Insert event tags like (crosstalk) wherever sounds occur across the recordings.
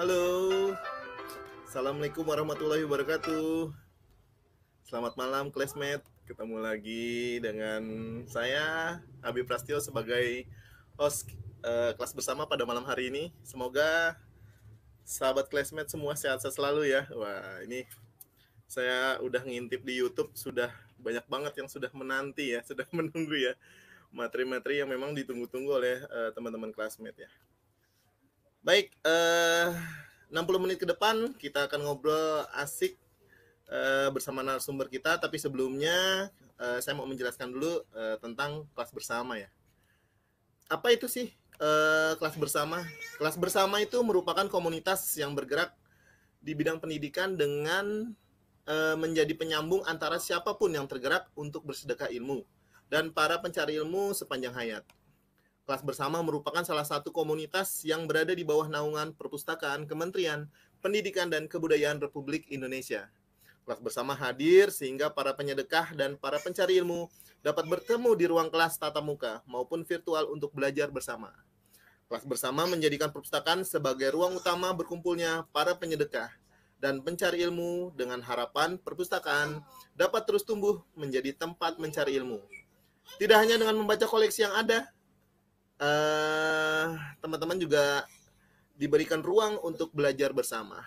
Halo. Assalamualaikum warahmatullahi wabarakatuh. Selamat malam classmate. Ketemu lagi dengan saya Abi Prastio sebagai host uh, kelas bersama pada malam hari ini. Semoga sahabat classmate semua sehat selalu ya. Wah, ini saya udah ngintip di YouTube sudah banyak banget yang sudah menanti ya, (laughs) sudah menunggu ya materi-materi yang memang ditunggu-tunggu oleh eh, teman-teman uh, classmate ya. Baik, eh, uh, 60 menit ke depan kita akan ngobrol asik uh, bersama narasumber kita. Tapi sebelumnya uh, saya mau menjelaskan dulu uh, tentang kelas bersama ya. Apa itu sih uh, kelas bersama? Kelas bersama itu merupakan komunitas yang bergerak di bidang pendidikan dengan uh, menjadi penyambung antara siapapun yang tergerak untuk bersedekah ilmu dan para pencari ilmu sepanjang hayat. Kelas bersama merupakan salah satu komunitas yang berada di bawah naungan Perpustakaan Kementerian Pendidikan dan Kebudayaan Republik Indonesia. Kelas bersama hadir sehingga para penyedekah dan para pencari ilmu dapat bertemu di ruang kelas tatap muka maupun virtual untuk belajar bersama. Kelas bersama menjadikan perpustakaan sebagai ruang utama berkumpulnya para penyedekah dan pencari ilmu dengan harapan perpustakaan dapat terus tumbuh menjadi tempat mencari ilmu. Tidak hanya dengan membaca koleksi yang ada, teman eh, teman-teman juga diberikan ruang untuk belajar bersama.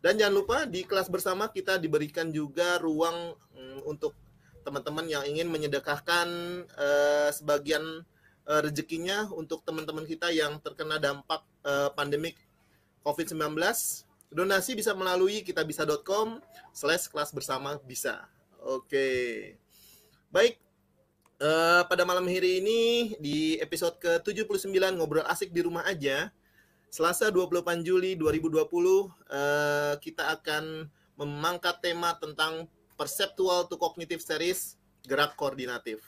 Dan jangan lupa di kelas bersama kita diberikan juga ruang mm, untuk teman-teman yang ingin menyedekahkan uh, sebagian uh, rezekinya untuk teman-teman kita yang terkena dampak uh, pandemik COVID-19. Donasi bisa melalui kitabisa.com slash kelas bersama bisa. Oke. Okay. Baik, uh, pada malam hari ini di episode ke-79 Ngobrol Asik di Rumah Aja. Selasa 28 Juli 2020 uh, eh, kita akan memangkat tema tentang Perceptual to Cognitive Series Gerak Koordinatif.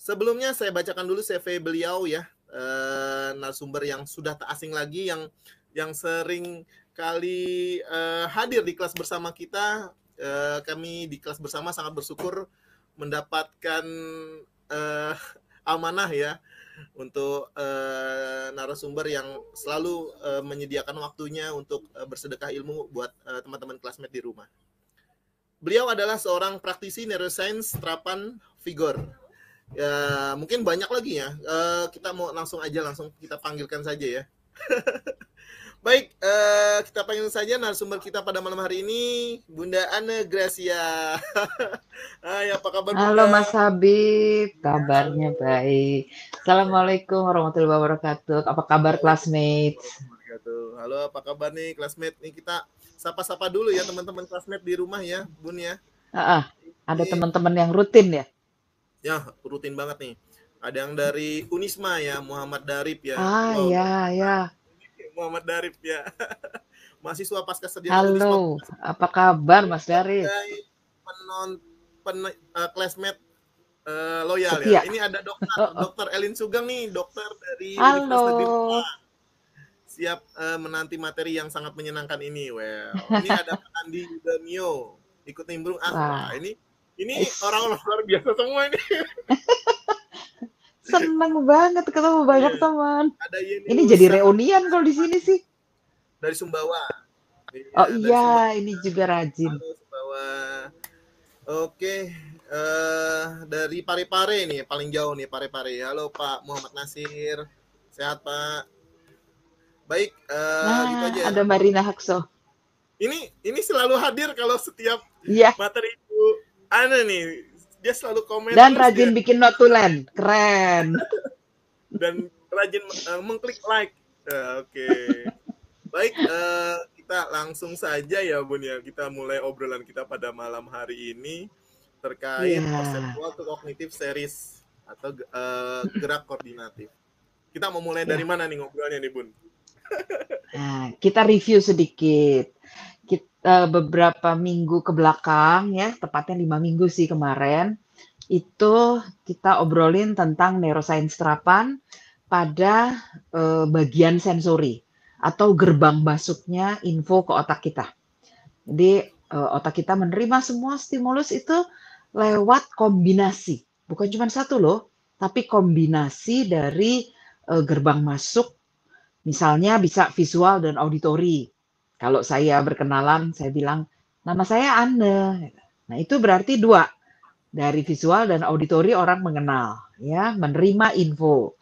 Sebelumnya saya bacakan dulu CV beliau ya. Uh, narasumber yang sudah tak asing lagi yang yang sering kali uh, hadir di kelas bersama kita uh, kami di kelas bersama sangat bersyukur mendapatkan uh, amanah ya untuk uh, narasumber yang selalu uh, menyediakan waktunya untuk uh, bersedekah ilmu buat uh, teman-teman classmate di rumah. Beliau adalah seorang praktisi neuroscience terapan figur. Ya, mungkin banyak lagi ya. Uh, kita mau langsung aja langsung kita panggilkan saja ya. (laughs) Baik, uh, kita panggil saja narasumber kita pada malam hari ini, Bunda Anne Gracia. (laughs) Hai, apa kabar Bunda? Halo Mas Habib, kabarnya baik. Assalamualaikum warahmatullahi wabarakatuh. Apa kabar classmates? Halo, apa kabar nih classmate? Nih kita sapa-sapa dulu ya teman-teman classmate di rumah ya, Bun ya. Uh, uh, ada teman-teman yang rutin ya? Ya, rutin banget nih. Ada yang dari Unisma ya, Muhammad Darip ya. Ah, oh, ya, ya. Muhammad Darif ya. (laughs) Mahasiswa pasca sedia. Halo, apa kabar Mas Darif? Penon, pen, uh, classmate uh, loyal ya. Setia. ya. Ini ada dokter, oh, oh. dokter Elin Sugeng nih, dokter dari Halo. Universitas Siap uh, menanti materi yang sangat menyenangkan ini. Well, ini ada (laughs) Andi Yudanio ikut nimbrung Ah, Ini ini orang luar biasa semua ini. (laughs) senang banget ketemu banyak iya. teman. Ada ini jadi reunian kalau di sini sih. Dari Sumbawa. Iya, oh iya, ini juga rajin. Sumbawa. Oke, uh, dari Parepare nih, paling jauh nih Parepare. Halo Pak Muhammad Nasir, sehat Pak. Baik, uh, gitu aja. Ada Marina Hakso. Ini ini selalu hadir kalau setiap yeah. materi itu Ana nih dia selalu komen dan rajin dia. bikin notulen keren (laughs) dan rajin uh, mengklik like uh, oke okay. baik uh, kita langsung saja ya bun ya kita mulai obrolan kita pada malam hari ini terkait yeah. Iya. konseptual to kognitif series atau uh, gerak koordinatif kita mau mulai yeah. dari iya. mana nih ngobrolnya nih bun nah, kita review sedikit uh, beberapa minggu ke belakang ya, tepatnya lima minggu sih kemarin, itu kita obrolin tentang neuroscience terapan pada uh, bagian sensori atau gerbang masuknya info ke otak kita. Jadi uh, otak kita menerima semua stimulus itu lewat kombinasi, bukan cuma satu loh, tapi kombinasi dari uh, gerbang masuk misalnya bisa visual dan auditori kalau saya berkenalan, saya bilang, nama saya Anne. Nah, itu berarti dua. Dari visual dan auditori orang mengenal, ya, menerima info.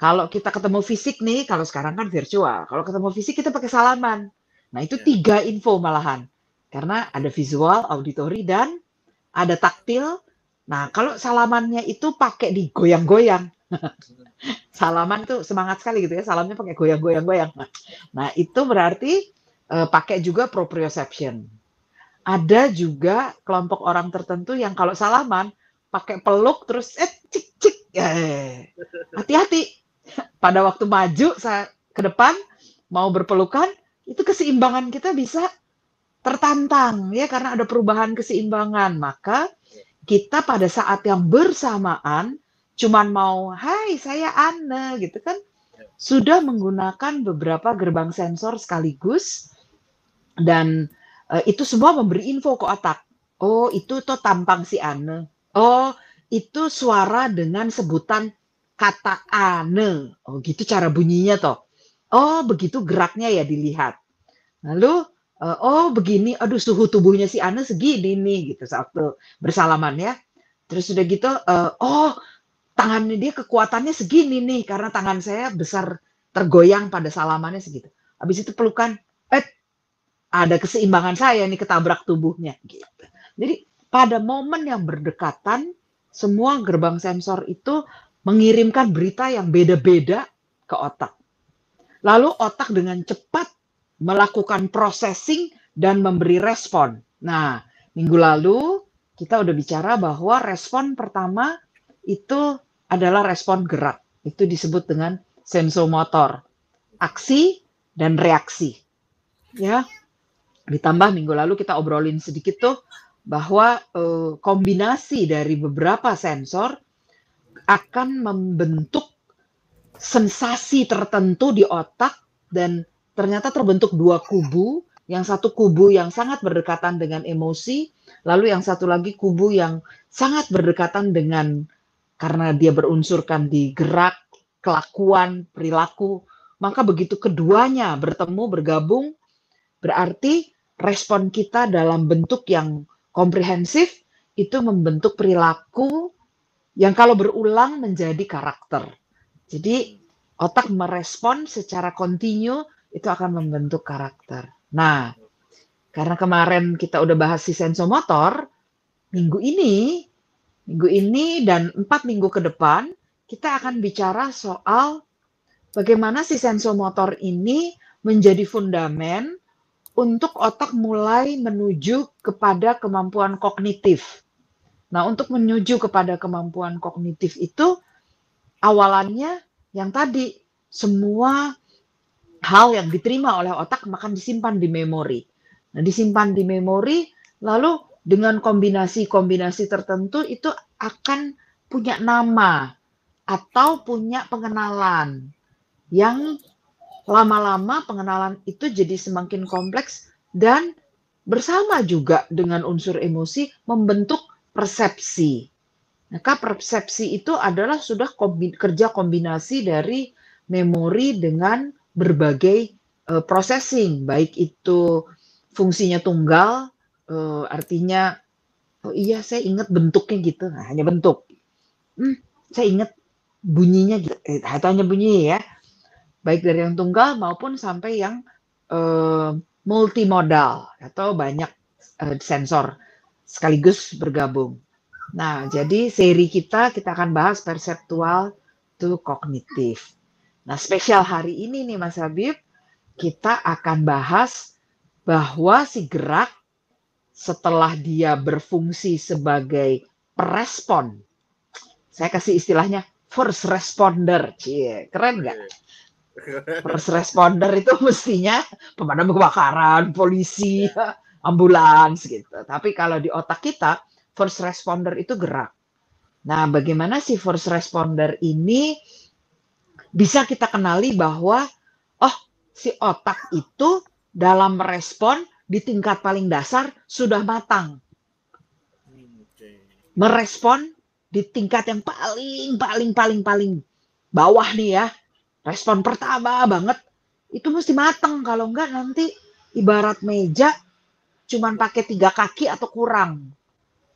Kalau kita ketemu fisik nih, kalau sekarang kan virtual. Kalau ketemu fisik kita pakai salaman. Nah, itu ya. tiga info malahan. Karena ada visual, auditori, dan ada taktil. Nah, kalau salamannya itu pakai digoyang-goyang. (laughs) Salaman tuh semangat sekali gitu ya. Salamnya pakai goyang-goyang-goyang. Nah, itu berarti uh, pakai juga proprioception. Ada juga kelompok orang tertentu yang kalau salaman pakai peluk terus eh cik cik hati ya, ya, ya. hati-hati. (laughs) Pada waktu maju saya ke depan mau berpelukan itu keseimbangan kita bisa tertantang ya karena ada perubahan keseimbangan maka kita pada saat yang bersamaan cuman mau hai saya Anne gitu kan sudah menggunakan beberapa gerbang sensor sekaligus dan uh, itu semua memberi info ke otak. Oh, itu tuh tampang si Ane. Oh, itu suara dengan sebutan kata Ane. Oh, gitu cara bunyinya toh. Oh, begitu geraknya ya dilihat. Lalu uh, oh begini, aduh suhu tubuhnya si Ane segini nih gitu saat bersalaman ya. Terus sudah gitu, uh, oh tangannya dia kekuatannya segini nih karena tangan saya besar tergoyang pada salamannya segitu. Habis itu pelukan, ada keseimbangan saya nih ketabrak tubuhnya gitu. Jadi pada momen yang berdekatan semua gerbang sensor itu mengirimkan berita yang beda-beda ke otak. Lalu otak dengan cepat melakukan processing dan memberi respon. Nah, minggu lalu kita udah bicara bahwa respon pertama itu adalah respon gerak. Itu disebut dengan sensomotor, aksi dan reaksi. Ya, Ditambah minggu lalu kita obrolin sedikit tuh bahwa uh, kombinasi dari beberapa sensor akan membentuk sensasi tertentu di otak dan ternyata terbentuk dua kubu, yang satu kubu yang sangat berdekatan dengan emosi, lalu yang satu lagi kubu yang sangat berdekatan dengan karena dia berunsurkan di gerak, kelakuan, perilaku, maka begitu keduanya bertemu, bergabung, berarti respon kita dalam bentuk yang komprehensif itu membentuk perilaku yang kalau berulang menjadi karakter. Jadi otak merespon secara kontinu itu akan membentuk karakter. Nah, karena kemarin kita udah bahas si sensomotor, minggu ini, minggu ini dan empat minggu ke depan kita akan bicara soal bagaimana si sensomotor ini menjadi fundament untuk otak mulai menuju kepada kemampuan kognitif. Nah, untuk menuju kepada kemampuan kognitif itu awalannya yang tadi semua hal yang diterima oleh otak makan disimpan di memori. Nah, disimpan di memori lalu dengan kombinasi-kombinasi tertentu itu akan punya nama atau punya pengenalan yang lama-lama pengenalan itu jadi semakin kompleks dan bersama juga dengan unsur emosi membentuk persepsi. Maka nah, persepsi itu adalah sudah kombi, kerja kombinasi dari memori dengan berbagai e, processing, baik itu fungsinya tunggal, e, artinya oh iya saya ingat bentuknya gitu, nah, hanya bentuk. Hmm, saya ingat bunyinya gitu, eh, hanya bunyi ya baik dari yang tunggal maupun sampai yang uh, multimodal atau banyak uh, sensor sekaligus bergabung. Nah, jadi seri kita kita akan bahas perceptual to kognitif. Nah, spesial hari ini nih Mas Habib, kita akan bahas bahwa si gerak setelah dia berfungsi sebagai respon. Saya kasih istilahnya first responder. Cie, keren nggak? First responder itu (laughs) mestinya pemadam kebakaran, polisi, ambulans gitu. Tapi kalau di otak kita, first responder itu gerak. Nah, bagaimana si first responder ini bisa kita kenali bahwa oh, si otak itu dalam respon di tingkat paling dasar sudah matang. Merespon di tingkat yang paling paling paling paling bawah nih ya, respon pertama banget itu mesti mateng kalau enggak nanti ibarat meja cuman pakai tiga kaki atau kurang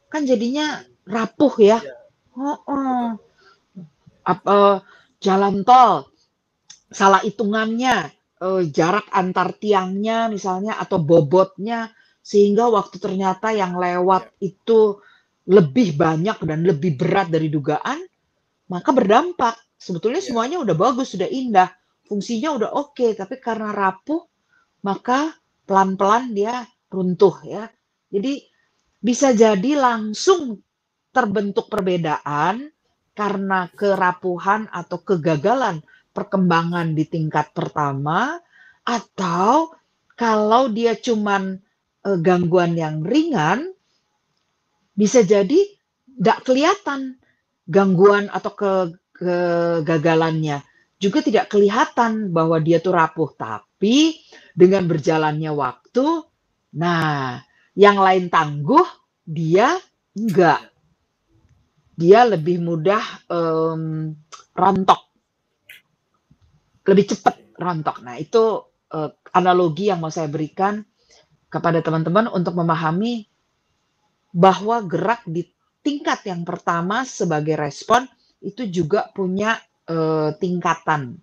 kan jadinya rapuh ya oh, oh. apa jalan tol salah hitungannya uh, jarak antar tiangnya misalnya atau bobotnya sehingga waktu ternyata yang lewat iya. itu lebih banyak dan lebih berat dari dugaan maka berdampak Sebetulnya yeah. semuanya udah bagus, sudah indah, fungsinya udah oke, okay, tapi karena rapuh maka pelan-pelan dia runtuh ya. Jadi bisa jadi langsung terbentuk perbedaan karena kerapuhan atau kegagalan perkembangan di tingkat pertama atau kalau dia cuman e, gangguan yang ringan bisa jadi tidak kelihatan gangguan atau ke kegagalannya. Juga tidak kelihatan bahwa dia tuh rapuh, tapi dengan berjalannya waktu, nah, yang lain tangguh, dia enggak. Dia lebih mudah um, rontok, lebih cepat rontok. Nah, itu uh, analogi yang mau saya berikan kepada teman-teman untuk memahami bahwa gerak di tingkat yang pertama sebagai respon itu juga punya uh, tingkatan.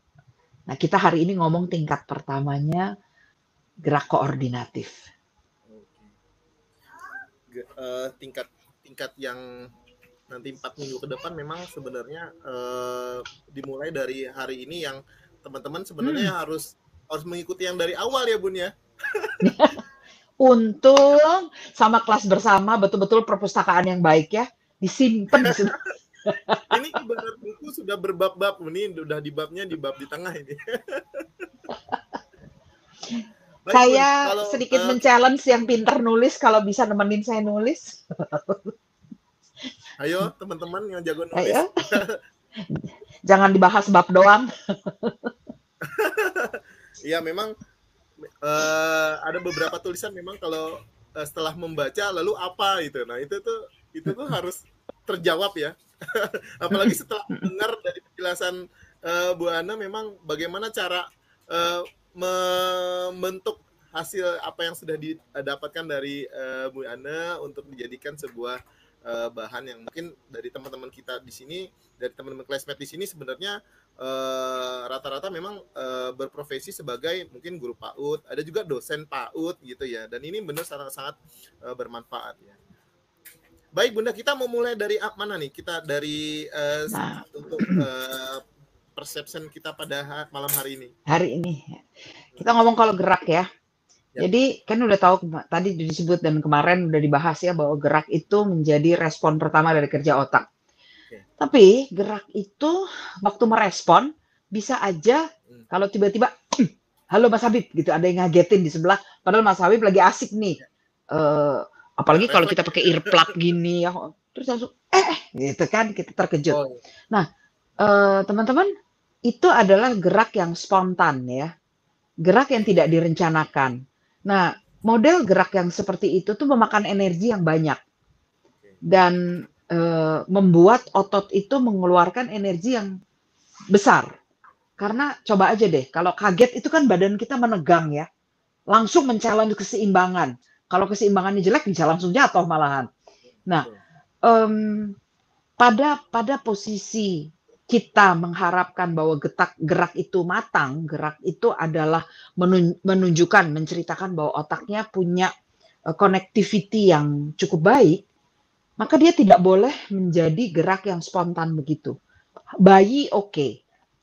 Nah, kita hari ini ngomong tingkat pertamanya gerak koordinatif. G uh, eh, tingkat tingkat yang nanti empat minggu ke depan memang sebenarnya uh, dimulai dari hari ini yang teman-teman sebenarnya hmm. harus harus mengikuti yang dari awal ya bun ya. (laughs) Untung sama kelas bersama betul-betul perpustakaan yang baik ya disimpan di situ. (laughs) ini ibarat buku sudah berbab-bab ini udah di babnya di bab di tengah ini. (laughs) Baik, saya kalau, sedikit uh, men-challenge yang pintar nulis kalau bisa nemenin saya nulis. (laughs) ayo teman-teman yang jago nulis. Ayo. (laughs) Jangan dibahas bab doang. Iya memang uh, ada beberapa tulisan memang kalau uh, setelah membaca lalu apa itu. Nah, itu tuh itu tuh harus terjawab ya. (laughs) Apalagi setelah mendengar dari penjelasan uh, Bu Ana memang bagaimana cara uh, membentuk hasil apa yang sudah didapatkan dari uh, Bu Ana untuk dijadikan sebuah uh, bahan yang mungkin dari teman-teman kita di sini, dari teman-teman classmate di sini sebenarnya rata rata-rata memang uh, berprofesi sebagai mungkin guru PAUD, ada juga dosen PAUD gitu ya. Dan ini benar sangat-sangat uh, bermanfaat ya. Baik Bunda, kita mau mulai dari mana nih? Kita dari uh, nah. untuk uh, perception kita pada malam hari ini. Hari ini. Kita ngomong kalau gerak ya. Ya. Jadi kan udah tahu tadi disebut dan kemarin udah dibahas ya bahwa gerak itu menjadi respon pertama dari kerja otak. Oke. Tapi gerak itu waktu merespon bisa aja hmm. kalau tiba-tiba hmm, halo Mas Habib gitu ada yang ngagetin di sebelah padahal Mas Habib lagi asik nih. ya. Uh, apalagi kalau kita pakai earplug gini ya terus langsung eh, eh gitu kan kita terkejut oh. Iya. nah eh, teman-teman itu adalah gerak yang spontan ya gerak yang tidak direncanakan nah model gerak yang seperti itu tuh memakan energi yang banyak dan eh, membuat otot itu mengeluarkan energi yang besar karena coba aja deh kalau kaget itu kan badan kita menegang ya langsung mencalon keseimbangan kalau keseimbangannya jelek bisa langsung jatuh malahan. Nah, um, pada pada posisi kita mengharapkan bahwa getak gerak itu matang, gerak itu adalah menunjukkan, menceritakan bahwa otaknya punya eh, connectivity yang cukup baik, maka dia tidak boleh menjadi gerak yang spontan begitu. Bayi oke, okay.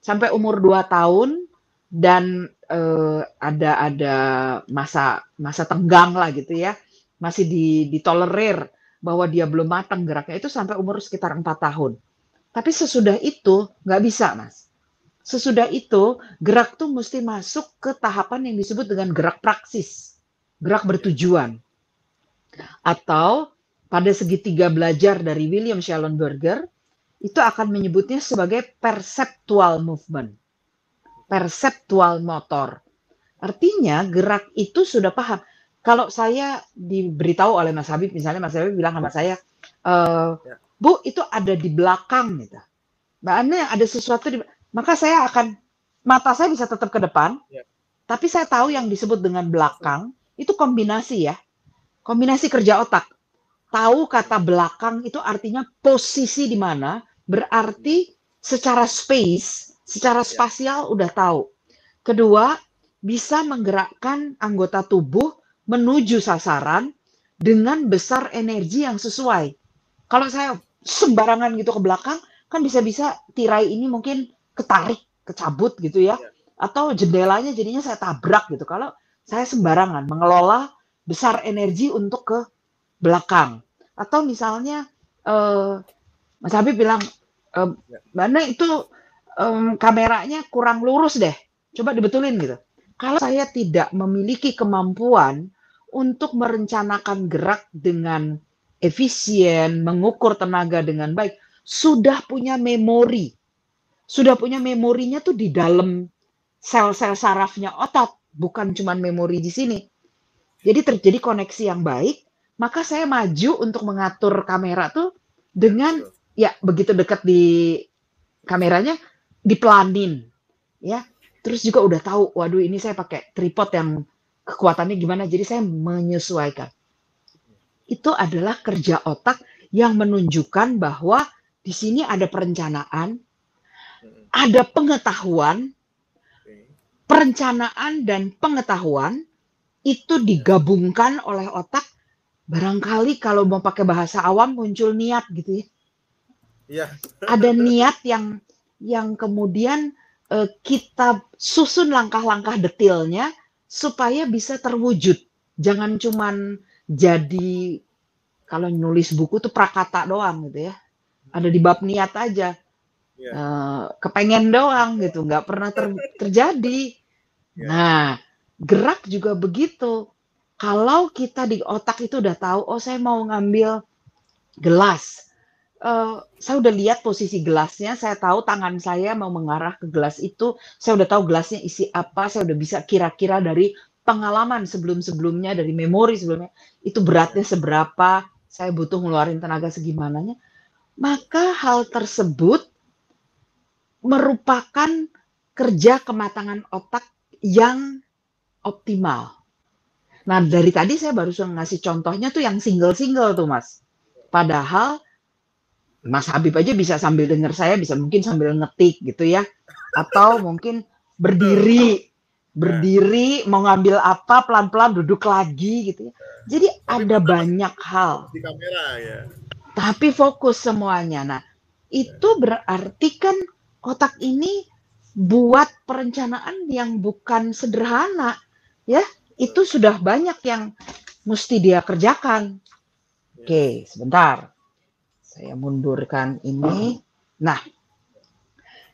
sampai umur 2 tahun dan uh, ada ada masa masa tenggang lah gitu ya masih di, ditolerir bahwa dia belum matang geraknya itu sampai umur sekitar empat tahun tapi sesudah itu nggak bisa mas sesudah itu gerak tuh mesti masuk ke tahapan yang disebut dengan gerak praksis gerak bertujuan atau pada segitiga belajar dari William Schellenberger itu akan menyebutnya sebagai perceptual movement Perceptual motor. Artinya gerak itu sudah paham. Kalau saya diberitahu oleh Mas Habib, misalnya Mas Habib bilang sama saya, e, Bu itu ada di belakang gitu. Mbak yang ada sesuatu di maka saya akan mata saya bisa tetap ke depan. Ya. Tapi saya tahu yang disebut dengan belakang itu kombinasi ya. Kombinasi kerja otak. Tahu kata belakang itu artinya posisi di mana, berarti secara space Secara ya. spasial udah tahu. Kedua, bisa menggerakkan anggota tubuh menuju sasaran dengan besar energi yang sesuai. Kalau saya sembarangan gitu ke belakang, kan bisa-bisa tirai ini mungkin ketarik, kecabut gitu ya. ya. Atau jendelanya jadinya saya tabrak gitu. Kalau saya sembarangan mengelola besar energi untuk ke belakang. Atau misalnya eh, Mas Habib bilang, eh, ya. Mbak itu um, kameranya kurang lurus deh. Coba dibetulin gitu. Kalau saya tidak memiliki kemampuan untuk merencanakan gerak dengan efisien, mengukur tenaga dengan baik, sudah punya memori. Sudah punya memorinya tuh di dalam sel-sel sarafnya otot, bukan cuma memori di sini. Jadi terjadi koneksi yang baik, maka saya maju untuk mengatur kamera tuh dengan ya begitu dekat di kameranya dipelanin ya terus juga udah tahu waduh ini saya pakai tripod yang kekuatannya gimana jadi saya menyesuaikan itu adalah kerja otak yang menunjukkan bahwa di sini ada perencanaan ada pengetahuan perencanaan dan pengetahuan itu digabungkan oleh otak barangkali kalau mau pakai bahasa awam muncul niat gitu ya. Iya. Ada niat yang yang kemudian eh, kita susun langkah-langkah detailnya supaya bisa terwujud. Jangan cuma jadi kalau nulis buku tuh prakata doang gitu ya. Ada di bab niat aja. Uh, kepengen doang gitu, nggak pernah ter terjadi. Iya. Nah, gerak juga begitu. Kalau kita di otak itu udah tahu, oh saya mau ngambil gelas, Eh, saya udah lihat posisi gelasnya, saya tahu tangan saya mau mengarah ke gelas itu, saya udah tahu gelasnya isi apa, saya udah bisa kira-kira dari pengalaman sebelum-sebelumnya, dari memori sebelumnya, itu beratnya seberapa, saya butuh ngeluarin tenaga segimananya. Maka hal tersebut merupakan kerja kematangan otak yang optimal. Nah, dari tadi saya baru ngasih contohnya tuh yang single-single tuh, Mas. Padahal Mas Habib aja bisa sambil dengar saya bisa mungkin sambil ngetik gitu ya atau mungkin berdiri berdiri mau ngambil apa pelan-pelan duduk lagi gitu ya jadi tapi ada banyak hal di kamera ya tapi fokus semuanya nah itu berarti kan otak ini buat perencanaan yang bukan sederhana ya itu sudah banyak yang mesti dia kerjakan ya. oke sebentar saya mundurkan ini. Nah,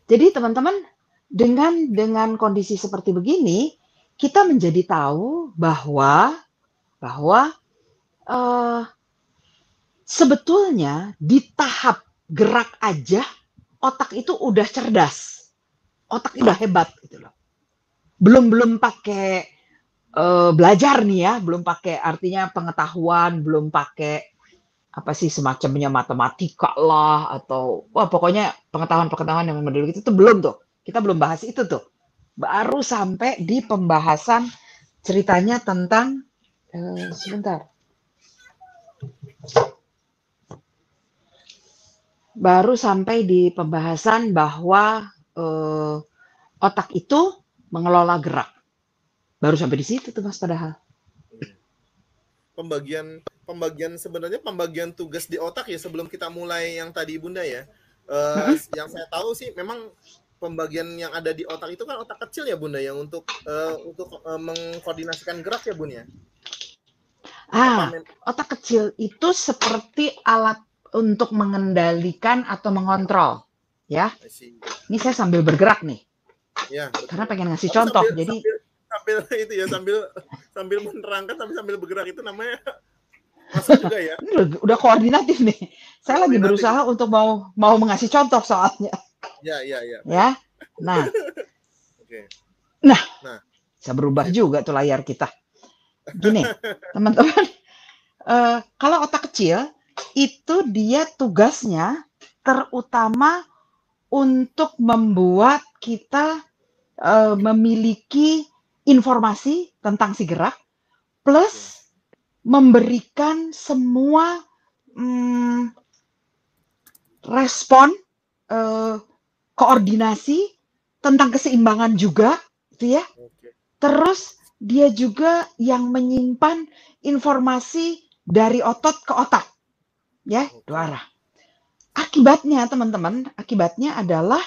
jadi teman-teman dengan dengan kondisi seperti begini, kita menjadi tahu bahwa bahwa uh, sebetulnya di tahap gerak aja otak itu udah cerdas, otak udah hebat gitu loh. Belum belum pakai uh, belajar nih ya, belum pakai artinya pengetahuan, belum pakai apa sih semacamnya matematika lah atau wah pokoknya pengetahuan-pengetahuan yang model itu tuh belum tuh. Kita belum bahas itu tuh. Baru sampai di pembahasan ceritanya tentang eh, sebentar. Baru sampai di pembahasan bahwa eh, otak itu mengelola gerak. Baru sampai di situ tuh Mas padahal pembagian pembagian sebenarnya pembagian tugas di otak ya sebelum kita mulai yang tadi Bunda ya. Uh, yang saya tahu sih memang pembagian yang ada di otak itu kan otak kecil ya Bunda yang untuk uh, untuk uh, mengkoordinasikan gerak ya Bun ya. Ah, otak kecil itu seperti alat untuk mengendalikan atau mengontrol ya. Ini saya sambil bergerak nih. Ya, Karena pengen ngasih Tapi contoh. Sambil, jadi sambil (laughs) itu ya sambil sambil menerangkan sambil sambil bergerak itu namanya (laughs) masuk juga ya. Udah koordinatif nih. Saya koordinatif. lagi berusaha untuk mau mau mengasih contoh soalnya. Ya, ya, ya. Ya. Nah. (laughs) Oke. Nah. Nah. Bisa berubah juga tuh layar kita. Gini, teman-teman. Uh, kalau otak kecil itu dia tugasnya terutama untuk membuat kita uh, memiliki informasi tentang si gerak plus iya. memberikan semua hmm, respon eh, koordinasi tentang keseimbangan juga gitu ya terus dia juga yang menyimpan informasi dari otot ke otak ya dua arah akibatnya teman-teman akibatnya adalah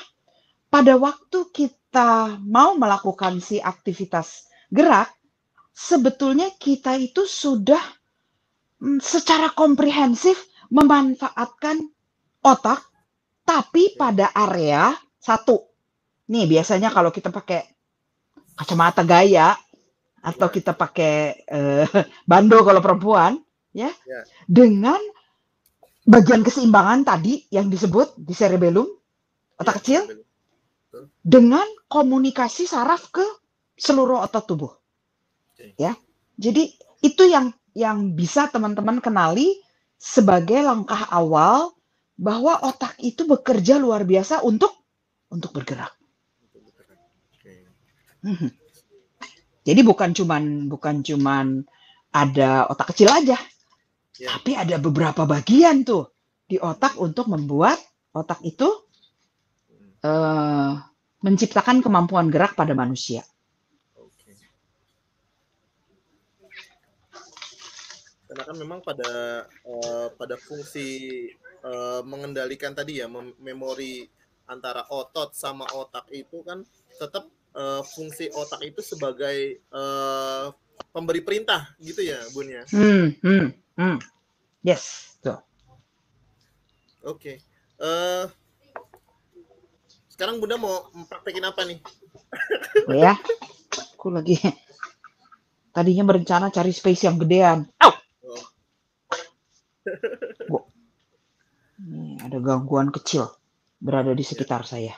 pada waktu kita mau melakukan si aktivitas gerak, sebetulnya kita itu sudah mm, secara komprehensif memanfaatkan otak, tapi pada area satu. Nih biasanya kalau kita pakai kacamata gaya atau kita pakai eh, (laughs) bando kalau perempuan, ya, ya. dengan bagian keseimbangan tadi yang disebut di cerebellum otak ya, kecil, dengan komunikasi saraf ke seluruh otot tubuh. Okay. Ya. Jadi itu yang yang bisa teman-teman kenali sebagai langkah awal bahwa otak itu bekerja luar biasa untuk untuk bergerak. Mhm. Jadi bukan cuman bukan cuman ada otak kecil aja. Yeah. Tapi ada beberapa bagian tuh di otak untuk membuat otak itu Eh, menciptakan kemampuan gerak pada manusia. karena kan memang pada uh, pada fungsi uh, mengendalikan tadi ya memori antara otot sama otak itu kan tetap uh, fungsi otak itu sebagai uh, pemberi perintah gitu ya bun ya hmm, hmm, hmm. yes So. oke okay. uh, sekarang Bunda mau mempraktekin apa nih? Oh ya, aku lagi tadinya berencana cari space yang gedean. Ow! Oh. ini ada gangguan kecil berada di sekitar ya. saya.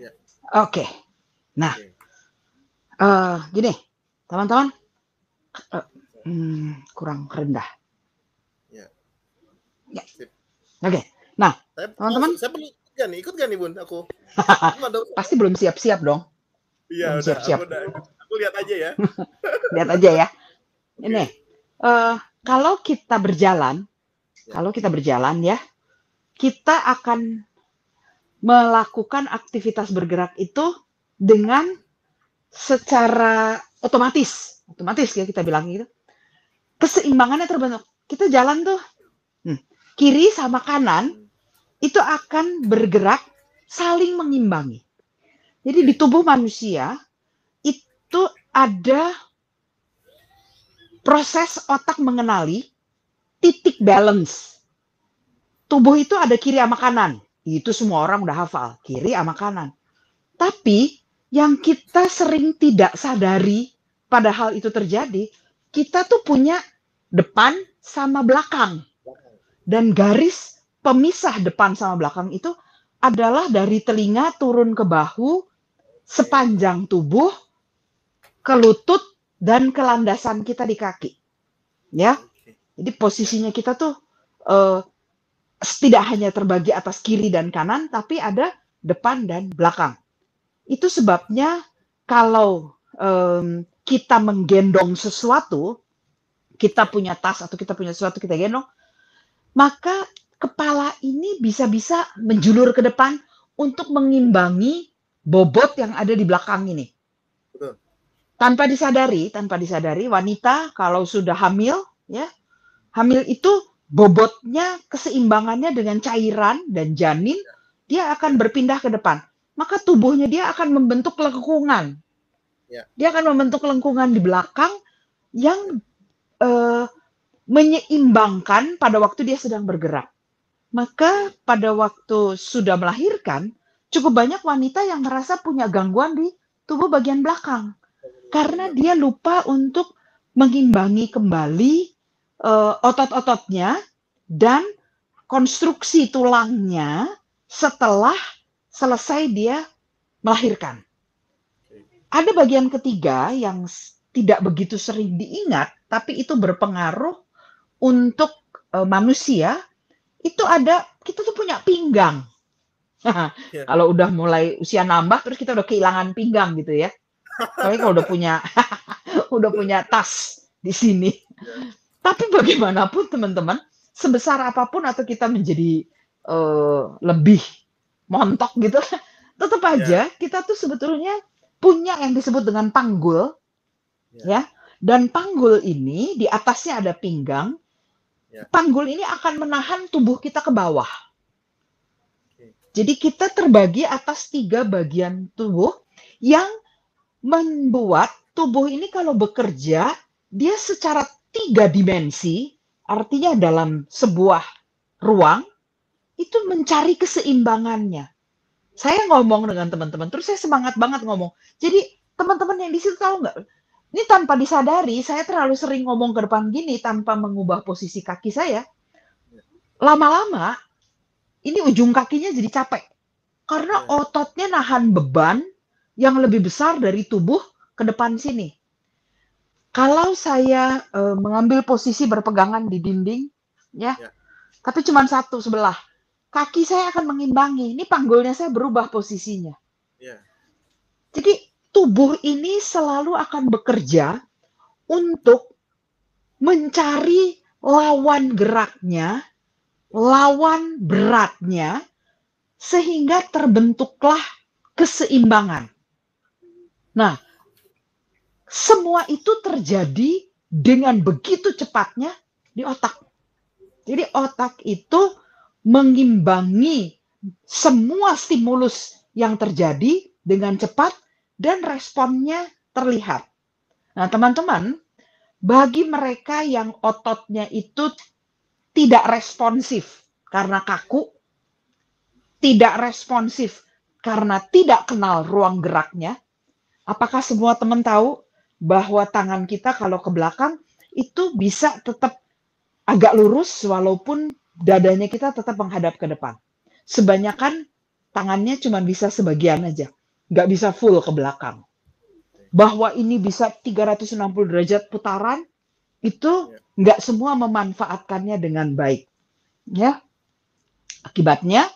Ya. Oke, okay. nah, okay. Uh, eh, gini, teman-teman, uh, hmm, kurang rendah. Ya. ya. Oke, okay. nah, teman-teman, saya, saya gak iya nih? Ikut gak nih, Bun? Aku. (laughs) Pasti belum siap-siap dong. Iya, belum Siap-siap. Aku, aku lihat aja ya. (laughs) lihat aja ya. Ini. Uh, kalau kita berjalan, ya. kalau kita berjalan ya, kita akan melakukan aktivitas bergerak itu dengan secara otomatis, otomatis ya kita bilang gitu. Keseimbangannya terbentuk. Kita jalan tuh hmm. kiri sama kanan itu akan bergerak saling mengimbangi. Jadi di tubuh manusia itu ada proses otak mengenali titik balance. Tubuh itu ada kiri sama kanan. Itu semua orang udah hafal, kiri sama kanan. Tapi yang kita sering tidak sadari padahal itu terjadi, kita tuh punya depan sama belakang. Dan garis pemisah depan sama belakang itu adalah dari telinga turun ke bahu, sepanjang tubuh, ke lutut, dan ke landasan kita di kaki. Ya, jadi posisinya kita tuh uh, tidak hanya terbagi atas kiri dan kanan, tapi ada depan dan belakang. Itu sebabnya kalau um, kita menggendong sesuatu, kita punya tas atau kita punya sesuatu kita gendong, maka kepala ini bisa-bisa menjulur ke depan untuk mengimbangi bobot yang ada di belakang ini. Tanpa disadari, tanpa disadari wanita kalau sudah hamil ya, hamil itu bobotnya keseimbangannya dengan cairan dan janin dia akan berpindah ke depan. Maka tubuhnya dia akan membentuk lengkungan. Ya. Dia akan membentuk lengkungan di belakang yang eh, menyeimbangkan pada waktu dia sedang bergerak. Maka pada waktu sudah melahirkan, cukup banyak wanita yang merasa punya gangguan di tubuh bagian belakang karena dia lupa untuk mengimbangi kembali uh, otot-ototnya dan konstruksi tulangnya setelah selesai dia melahirkan. Ada bagian ketiga yang tidak begitu sering diingat, tapi itu berpengaruh untuk eh, manusia itu ada kita tuh punya pinggang. (laughs) ya. kalau udah mulai usia nambah terus kita udah kehilangan pinggang gitu ya. Tapi kalau udah punya (laughs) udah punya tas di sini. Tapi bagaimanapun teman-teman, sebesar apapun atau kita menjadi uh, lebih montok gitu, (laughs) tetap iya. aja kita tuh sebetulnya punya yang disebut dengan panggul, yeah. ya. Dan panggul ini di atasnya ada pinggang, Panggul ya. ini akan menahan tubuh kita ke bawah. Jadi kita terbagi atas tiga bagian tubuh yang membuat tubuh ini kalau bekerja dia secara tiga dimensi, artinya dalam sebuah ruang itu mencari keseimbangannya. Saya ngomong dengan teman-teman, terus saya semangat banget ngomong. Jadi teman-teman yang di situ tahu nggak? Ini tanpa disadari, saya terlalu sering ngomong ke depan gini tanpa mengubah posisi kaki saya. Lama-lama, ini ujung kakinya jadi capek. Karena iya. ototnya nahan beban yang lebih besar dari tubuh ke depan sini. Kalau saya e, mengambil posisi berpegangan di dinding, ya, ya, tapi cuma satu sebelah, kaki saya akan mengimbangi. Ini panggulnya saya berubah posisinya. Ya. Jadi tubuh ini selalu akan bekerja untuk mencari lawan geraknya, lawan beratnya, sehingga terbentuklah keseimbangan. Nah, semua itu terjadi dengan begitu cepatnya di otak. Jadi otak itu mengimbangi semua stimulus yang terjadi dengan cepat dan responnya terlihat. Nah, teman-teman, bagi mereka yang ototnya itu tidak responsif karena kaku, tidak responsif karena tidak kenal ruang geraknya, apakah semua teman tahu bahwa tangan kita kalau ke belakang itu bisa tetap agak lurus walaupun dadanya kita tetap menghadap ke depan. Sebanyakan tangannya cuma bisa sebagian aja nggak bisa full ke belakang. Bahwa ini bisa 360 derajat putaran itu ya. nggak semua memanfaatkannya dengan baik. Ya. Akibatnya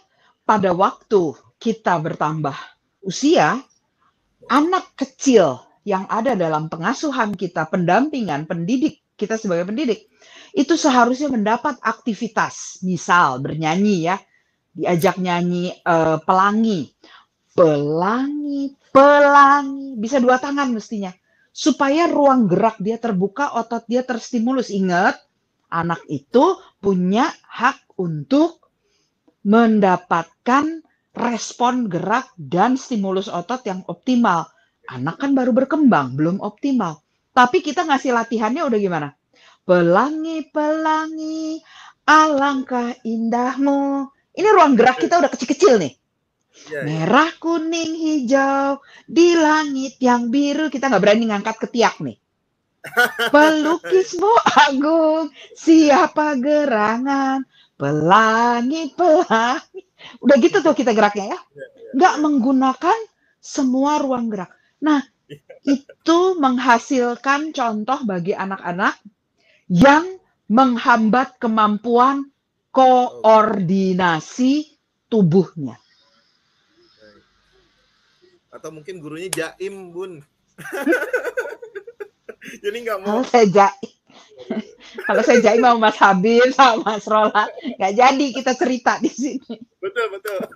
pada waktu kita bertambah usia, anak kecil yang ada dalam pengasuhan kita, pendampingan, pendidik, kita sebagai pendidik, itu seharusnya mendapat aktivitas, misal bernyanyi ya, diajak nyanyi eh, pelangi pelangi, pelangi, bisa dua tangan mestinya. Supaya ruang gerak dia terbuka, otot dia terstimulus. Ingat, anak itu punya hak untuk mendapatkan respon gerak dan stimulus otot yang optimal. Anak kan baru berkembang, belum optimal. Tapi kita ngasih latihannya udah gimana? Pelangi-pelangi, alangkah indahmu. Ini ruang gerak kita udah kecil-kecil nih Yeah, iya. Merah, kuning, hijau di langit yang biru. Kita nggak berani ngangkat ketiak nih. (laughs) Pelukismu agung, siapa gerangan, pelangi-pelangi. Udah gitu tuh kita geraknya ya. Iya, iya. Nggak menggunakan semua ruang gerak. Nah, itu menghasilkan contoh bagi anak-anak yang menghambat kemampuan koordinasi tubuhnya atau mungkin gurunya jaim bun (laughs) jadi nggak mau kalau saya jaim kalau (laughs) saya jaim sama Mas Habib sama Mas Rola nggak jadi kita cerita di sini betul betul (laughs)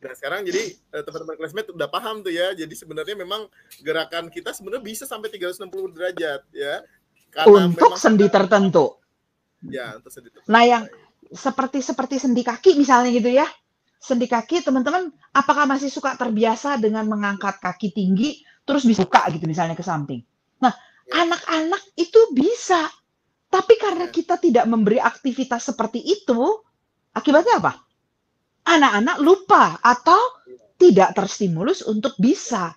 Nah sekarang jadi eh, teman-teman classmate udah paham tuh ya. Jadi sebenarnya memang gerakan kita sebenarnya bisa sampai 360 derajat ya. Karena untuk sendi kita, tertentu. Ya, untuk sendi tertentu. Nah yang seperti seperti sendi kaki misalnya gitu ya sendi kaki, teman-teman apakah masih suka terbiasa dengan mengangkat kaki tinggi terus bisa buka gitu misalnya ke samping. Nah, ya. anak-anak itu bisa. Tapi karena ya. kita tidak memberi aktivitas seperti itu, akibatnya apa? Anak-anak lupa atau tidak terstimulus untuk bisa.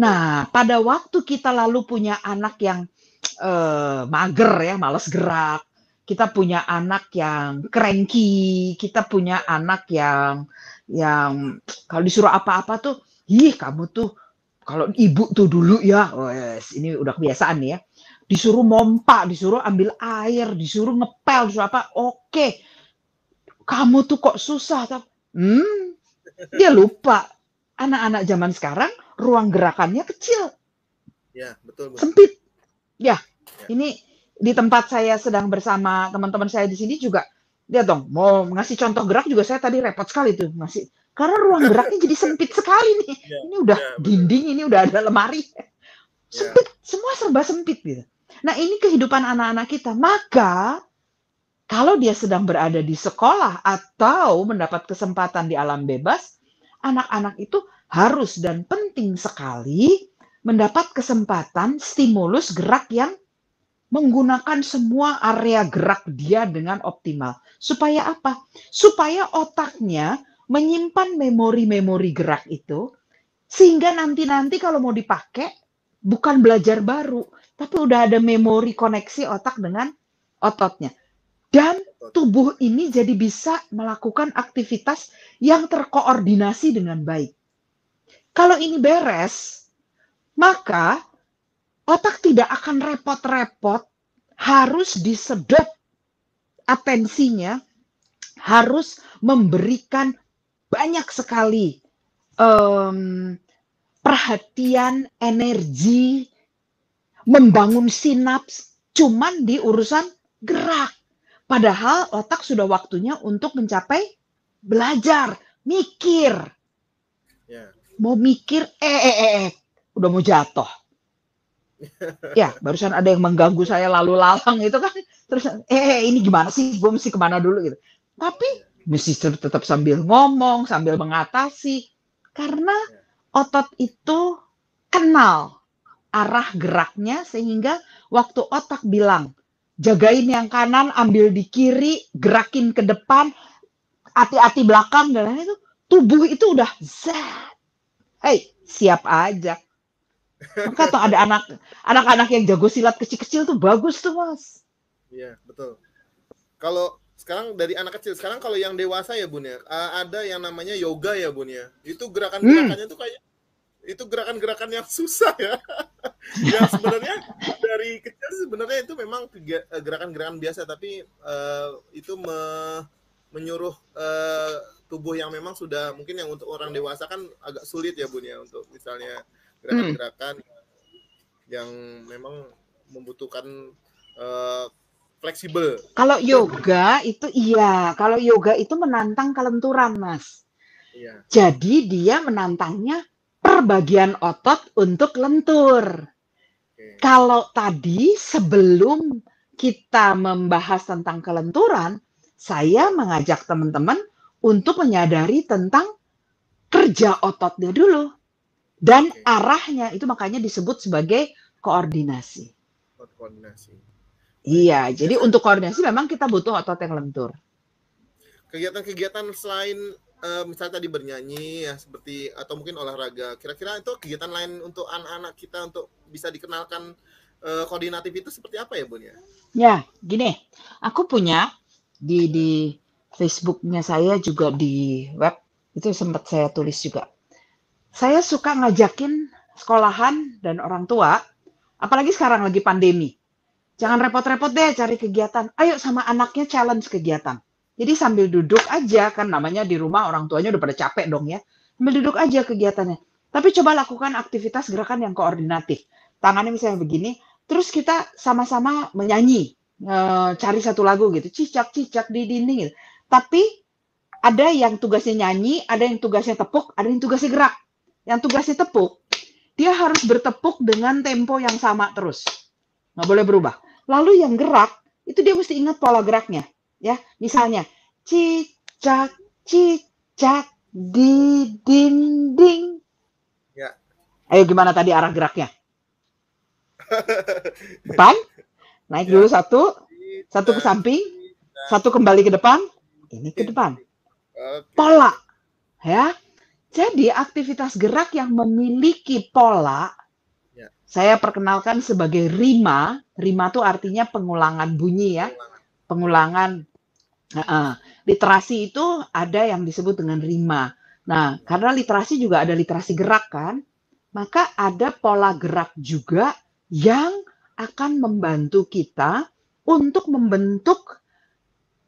Nah, pada waktu kita lalu punya anak yang eh, mager ya, males gerak, kita punya anak yang cranky, kita punya anak yang yang kalau disuruh apa-apa tuh, ih kamu tuh kalau ibu tuh dulu ya, yes, ini udah kebiasaan nih ya. Disuruh mompa, disuruh ambil air, disuruh ngepel, disuruh apa, oke. Okay. Kamu tuh kok susah, tapi, hmm, dia lupa. Anak-anak zaman sekarang ruang gerakannya kecil. Ya, betul. betul. Sempit. Ya, ya, ini di tempat saya sedang bersama teman-teman saya di sini juga dia dong mau ngasih contoh gerak juga saya tadi repot sekali tuh ngasih karena ruang (laughs) geraknya jadi sempit sekali nih yeah, ini udah yeah, iya, dinding ini udah ada lemari iya. sempit semua serba sempit gitu nah ini kehidupan anak-anak kita maka kalau dia sedang berada di sekolah atau mendapat kesempatan di alam bebas anak-anak itu harus dan penting sekali mendapat kesempatan stimulus gerak yang menggunakan semua area gerak dia dengan optimal. Supaya apa? Supaya otaknya menyimpan memori-memori gerak itu sehingga nanti-nanti kalau mau dipakai bukan belajar baru, tapi udah ada memori koneksi otak dengan ototnya. Dan tubuh ini jadi bisa melakukan aktivitas yang terkoordinasi dengan baik. Kalau ini beres, maka Otak tidak akan repot-repot harus disedot atensinya, harus memberikan banyak sekali um, perhatian, energi, membangun sinaps, cuman di urusan gerak. Padahal otak sudah waktunya untuk mencapai belajar, mikir. Yeah. Mau mikir, eh, eh, eh, eh, udah mau jatuh ya barusan ada yang mengganggu saya lalu lalang itu kan terus eh, eh ini gimana sih gue mesti kemana dulu gitu tapi mesti tetap sambil ngomong sambil mengatasi karena ya. otot itu kenal arah geraknya sehingga waktu otak bilang jagain yang kanan ambil di kiri gerakin ke depan hati-hati belakang dan lain itu tubuh itu udah zat hey siap aja maka tuh ada anak anak-anak yang jago silat kecil-kecil tuh bagus tuh mas. Iya betul. Kalau sekarang dari anak kecil sekarang kalau yang dewasa ya bun ya ada yang namanya yoga ya bun ya itu gerakan gerakannya hmm. tuh kayak itu gerakan-gerakan yang susah ya (laughs) yang sebenarnya dari kecil sebenarnya itu memang eh, gerakan-gerakan biasa tapi uh, itu me menyuruh uh, tubuh yang memang sudah mungkin yang untuk orang dewasa kan agak sulit ya bun ya untuk misalnya Hmm. gerakan-gerakan hmm. yang memang membutuhkan uh, fleksibel. Kalau yoga itu iya, kalau yoga itu menantang kelenturan, Mas. Iya. Jadi dia menantangnya perbagian otot untuk lentur. Kalau tadi sebelum kita membahas tentang kelenturan, saya mengajak teman-teman untuk menyadari tentang kerja ototnya dulu dan arahnya itu makanya disebut sebagai koordinasi. Koordinasi. Iya, jadi untuk koordinasi memang kita butuh otot yang lentur. Kegiatan-kegiatan selain uh, misalnya tadi bernyanyi ya seperti atau mungkin olahraga, kira-kira itu kegiatan lain untuk anak-anak kita untuk bisa dikenalkan uh, koordinatif itu seperti apa ya, Bun ya? Ya, gini. Aku punya di di Facebooknya saya juga di web itu sempat saya tulis juga saya suka ngajakin sekolahan dan orang tua, apalagi sekarang lagi pandemi. Jangan repot-repot deh cari kegiatan. Ayo sama anaknya challenge kegiatan. Jadi sambil duduk aja kan namanya di rumah orang tuanya udah pada capek dong ya. Sambil duduk aja kegiatannya. Tapi coba lakukan aktivitas gerakan yang koordinatif. Tangannya misalnya begini, terus kita sama-sama menyanyi, e, cari satu lagu gitu, cicak-cicak di dinding gitu. Tapi ada yang tugasnya nyanyi, ada yang tugasnya tepuk, ada yang tugasnya gerak yang tugasnya tepuk, dia harus bertepuk dengan tempo yang sama terus. Nggak boleh berubah. Lalu yang gerak, itu dia mesti ingat pola geraknya. ya Misalnya, cicak, cicak, di dinding. Ya. Ayo gimana tadi arah geraknya? (laughs) Depan, naik dulu ya. satu, satu ke samping, satu kembali ke depan, ini ke depan. Pola. Ya, jadi aktivitas gerak yang memiliki pola ya. saya perkenalkan sebagai rima. Rima itu artinya pengulangan bunyi ya. Pengulangan uh, literasi itu ada yang disebut dengan rima. Nah, ya. karena literasi juga ada literasi gerak kan? Maka ada pola gerak juga yang akan membantu kita untuk membentuk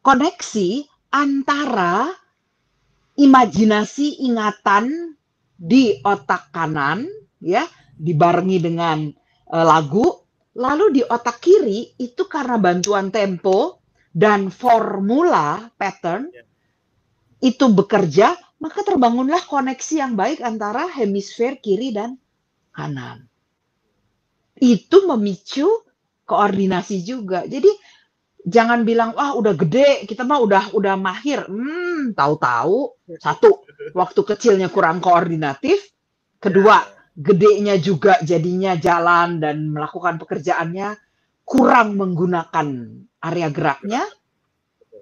koneksi antara imajinasi ingatan di otak kanan ya dibarengi dengan uh, lagu lalu di otak kiri itu karena bantuan tempo dan formula pattern ya. itu bekerja maka terbangunlah koneksi yang baik antara hemisfer kiri dan kanan itu memicu koordinasi juga jadi jangan bilang wah udah gede kita mah udah udah mahir hmm tahu-tahu iya. satu waktu kecilnya kurang koordinatif kedua iya. gedenya juga jadinya jalan dan melakukan pekerjaannya kurang menggunakan area geraknya iya.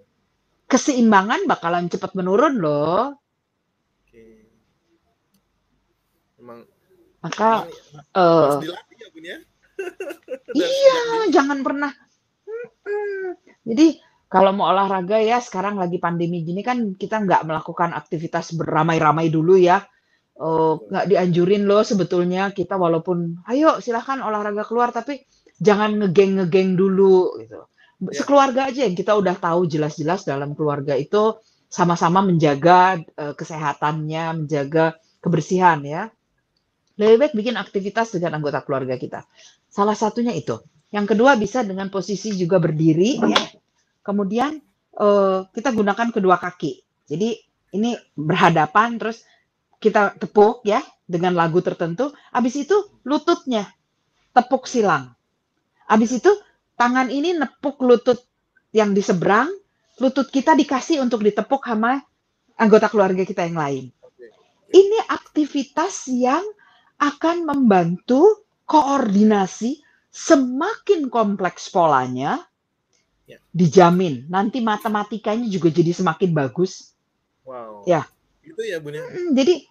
keseimbangan bakalan cepat menurun loh maka uh, ya. ya? (laughs) iya jangan pernah jadi kalau mau olahraga ya sekarang lagi pandemi gini kan kita nggak melakukan aktivitas beramai-ramai dulu ya. Oh, nggak uh, dianjurin loh sebetulnya kita walaupun ayo silahkan olahraga keluar tapi jangan ngegeng-ngegeng dulu gitu. Ya. Sekeluarga aja yang kita udah tahu jelas-jelas dalam keluarga itu sama-sama menjaga uh, kesehatannya, menjaga kebersihan ya. Lebih baik bikin aktivitas dengan anggota keluarga kita. Salah satunya itu yang kedua bisa dengan posisi juga berdiri ya. Kemudian uh, kita gunakan kedua kaki. Jadi ini berhadapan terus kita tepuk ya dengan lagu tertentu. Abis itu lututnya tepuk silang. Abis itu tangan ini nepuk lutut yang di seberang, lutut kita dikasih untuk ditepuk sama anggota keluarga kita yang lain. Ini aktivitas yang akan membantu koordinasi semakin kompleks polanya, ya. dijamin nanti matematikanya juga jadi semakin bagus. Wow. Ya. Itu ya, ya? Jadi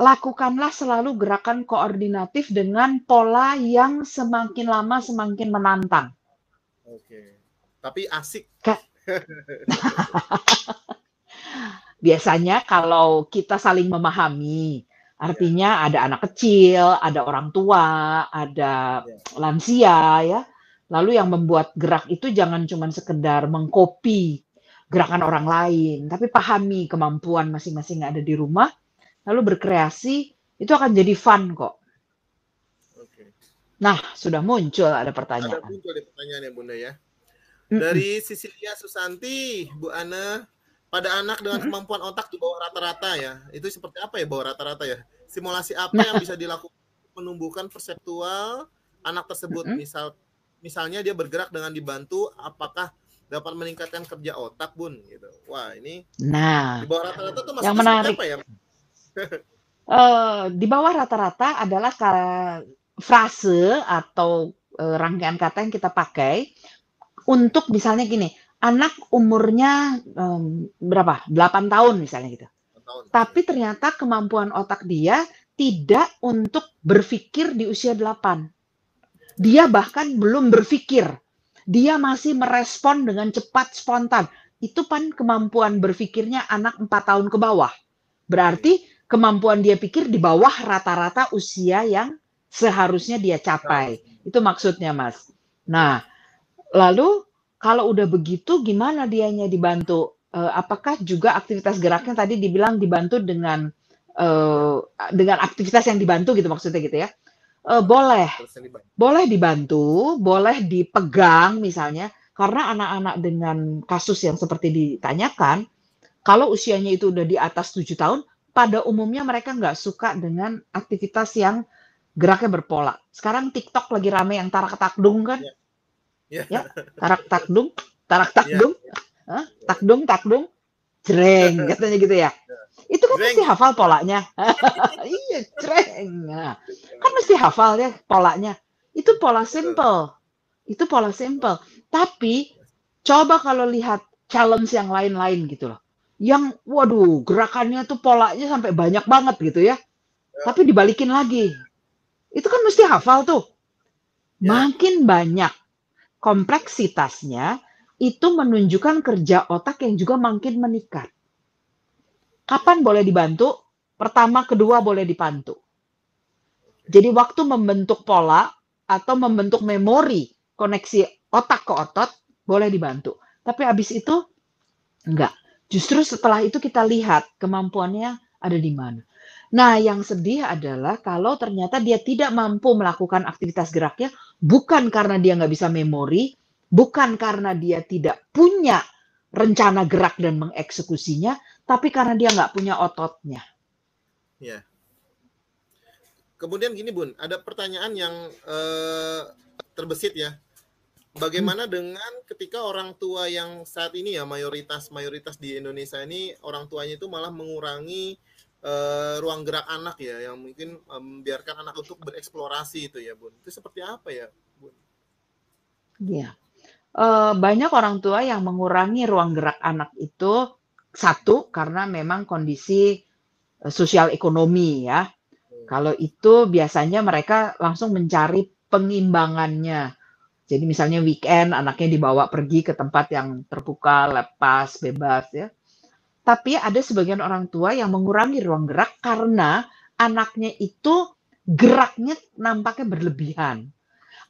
lakukanlah selalu gerakan koordinatif dengan pola yang semakin lama semakin menantang. Oke. Tapi asik. Ka (laughs) (laughs) Biasanya kalau kita saling memahami, Artinya yeah. ada anak kecil, ada orang tua, ada yeah. lansia ya. Lalu yang membuat gerak itu jangan cuma sekedar mengkopi gerakan orang lain, tapi pahami kemampuan masing-masing yang ada di rumah, lalu berkreasi, itu akan jadi fun kok. Oke. Nah, sudah muncul ada pertanyaan. Ada muncul ada pertanyaan ya Bunda ya. Dari Sisilia Susanti, Bu Ana, pada anak dengan kemampuan otak di bawah rata-rata ya. Itu seperti apa ya bawah rata-rata ya? Simulasi apa nah. yang bisa dilakukan menumbuhkan perseptual anak tersebut? Misal misalnya dia bergerak dengan dibantu apakah dapat meningkatkan kerja otak, Bun gitu. Wah, ini Nah, di bawah rata-rata tuh yang menarik. apa ya? uh, (laughs) di bawah rata-rata adalah frase atau uh, rangkaian kata yang kita pakai untuk misalnya gini, anak umurnya um, berapa? 8 tahun misalnya gitu. Iya. Tapi ternyata kemampuan otak dia tidak untuk berpikir di usia 8. Dia bahkan belum berpikir. Dia masih merespon dengan cepat spontan. Itu kan kemampuan berpikirnya anak 4 tahun ke bawah. Berarti kemampuan dia pikir di bawah rata-rata usia yang seharusnya dia capai. Itu maksudnya, Mas. Nah, lalu kalau udah begitu gimana dianya dibantu? Eh, apakah juga aktivitas geraknya tadi dibilang dibantu dengan eh, dengan aktivitas yang dibantu gitu maksudnya gitu ya? Eh, boleh, boleh dibantu, boleh dipegang misalnya, karena anak-anak dengan kasus yang seperti ditanyakan, kalau usianya itu udah di atas tujuh tahun, pada umumnya mereka nggak suka dengan aktivitas yang geraknya berpola. Sekarang TikTok lagi rame yang tarak takdung kan? Yeah. Yeah. Ya, tarak takdung, tarak iya. takdung, yeah. huh? takdung takdung, jreng iya. katanya gitu ya. Yeah. Itu kan jreng. mesti hafal polanya. (laughs) iya, jreng. Nah, kan mesti hafal ya polanya. Itu pola simple. Itu pola simple. Tapi coba kalau lihat challenge yang lain-lain gitu loh. Yang waduh, gerakannya tuh polanya sampai banyak banget gitu ya. Iya. Tapi dibalikin lagi. Itu kan mesti hafal tuh. Makin banyak kompleksitasnya itu menunjukkan kerja otak yang juga makin meningkat. Kapan boleh dibantu? Pertama, kedua boleh dibantu. Jadi waktu membentuk pola atau membentuk memori koneksi otak ke otot boleh dibantu. Tapi habis itu enggak. Justru setelah itu kita lihat kemampuannya ada di mana. Nah, yang sedih adalah kalau ternyata dia tidak mampu melakukan aktivitas geraknya bukan karena dia nggak bisa memori, bukan karena dia tidak punya rencana gerak dan mengeksekusinya, tapi karena dia nggak punya ototnya. Ya. Kemudian gini Bun, ada pertanyaan yang eh, terbesit ya. Bagaimana hmm. dengan ketika orang tua yang saat ini ya mayoritas mayoritas di Indonesia ini orang tuanya itu malah mengurangi uh, ruang gerak anak ya yang mungkin membiarkan um, anak untuk bereksplorasi itu ya bun itu seperti apa ya bun? Iya uh, banyak orang tua yang mengurangi ruang gerak anak itu satu karena memang kondisi eh, sosial ekonomi ya hmm. kalau itu biasanya mereka langsung mencari pengimbangannya jadi misalnya weekend anaknya dibawa pergi ke tempat yang terbuka lepas bebas ya tapi ada sebagian orang tua yang mengurangi ruang gerak karena anaknya itu geraknya nampaknya berlebihan.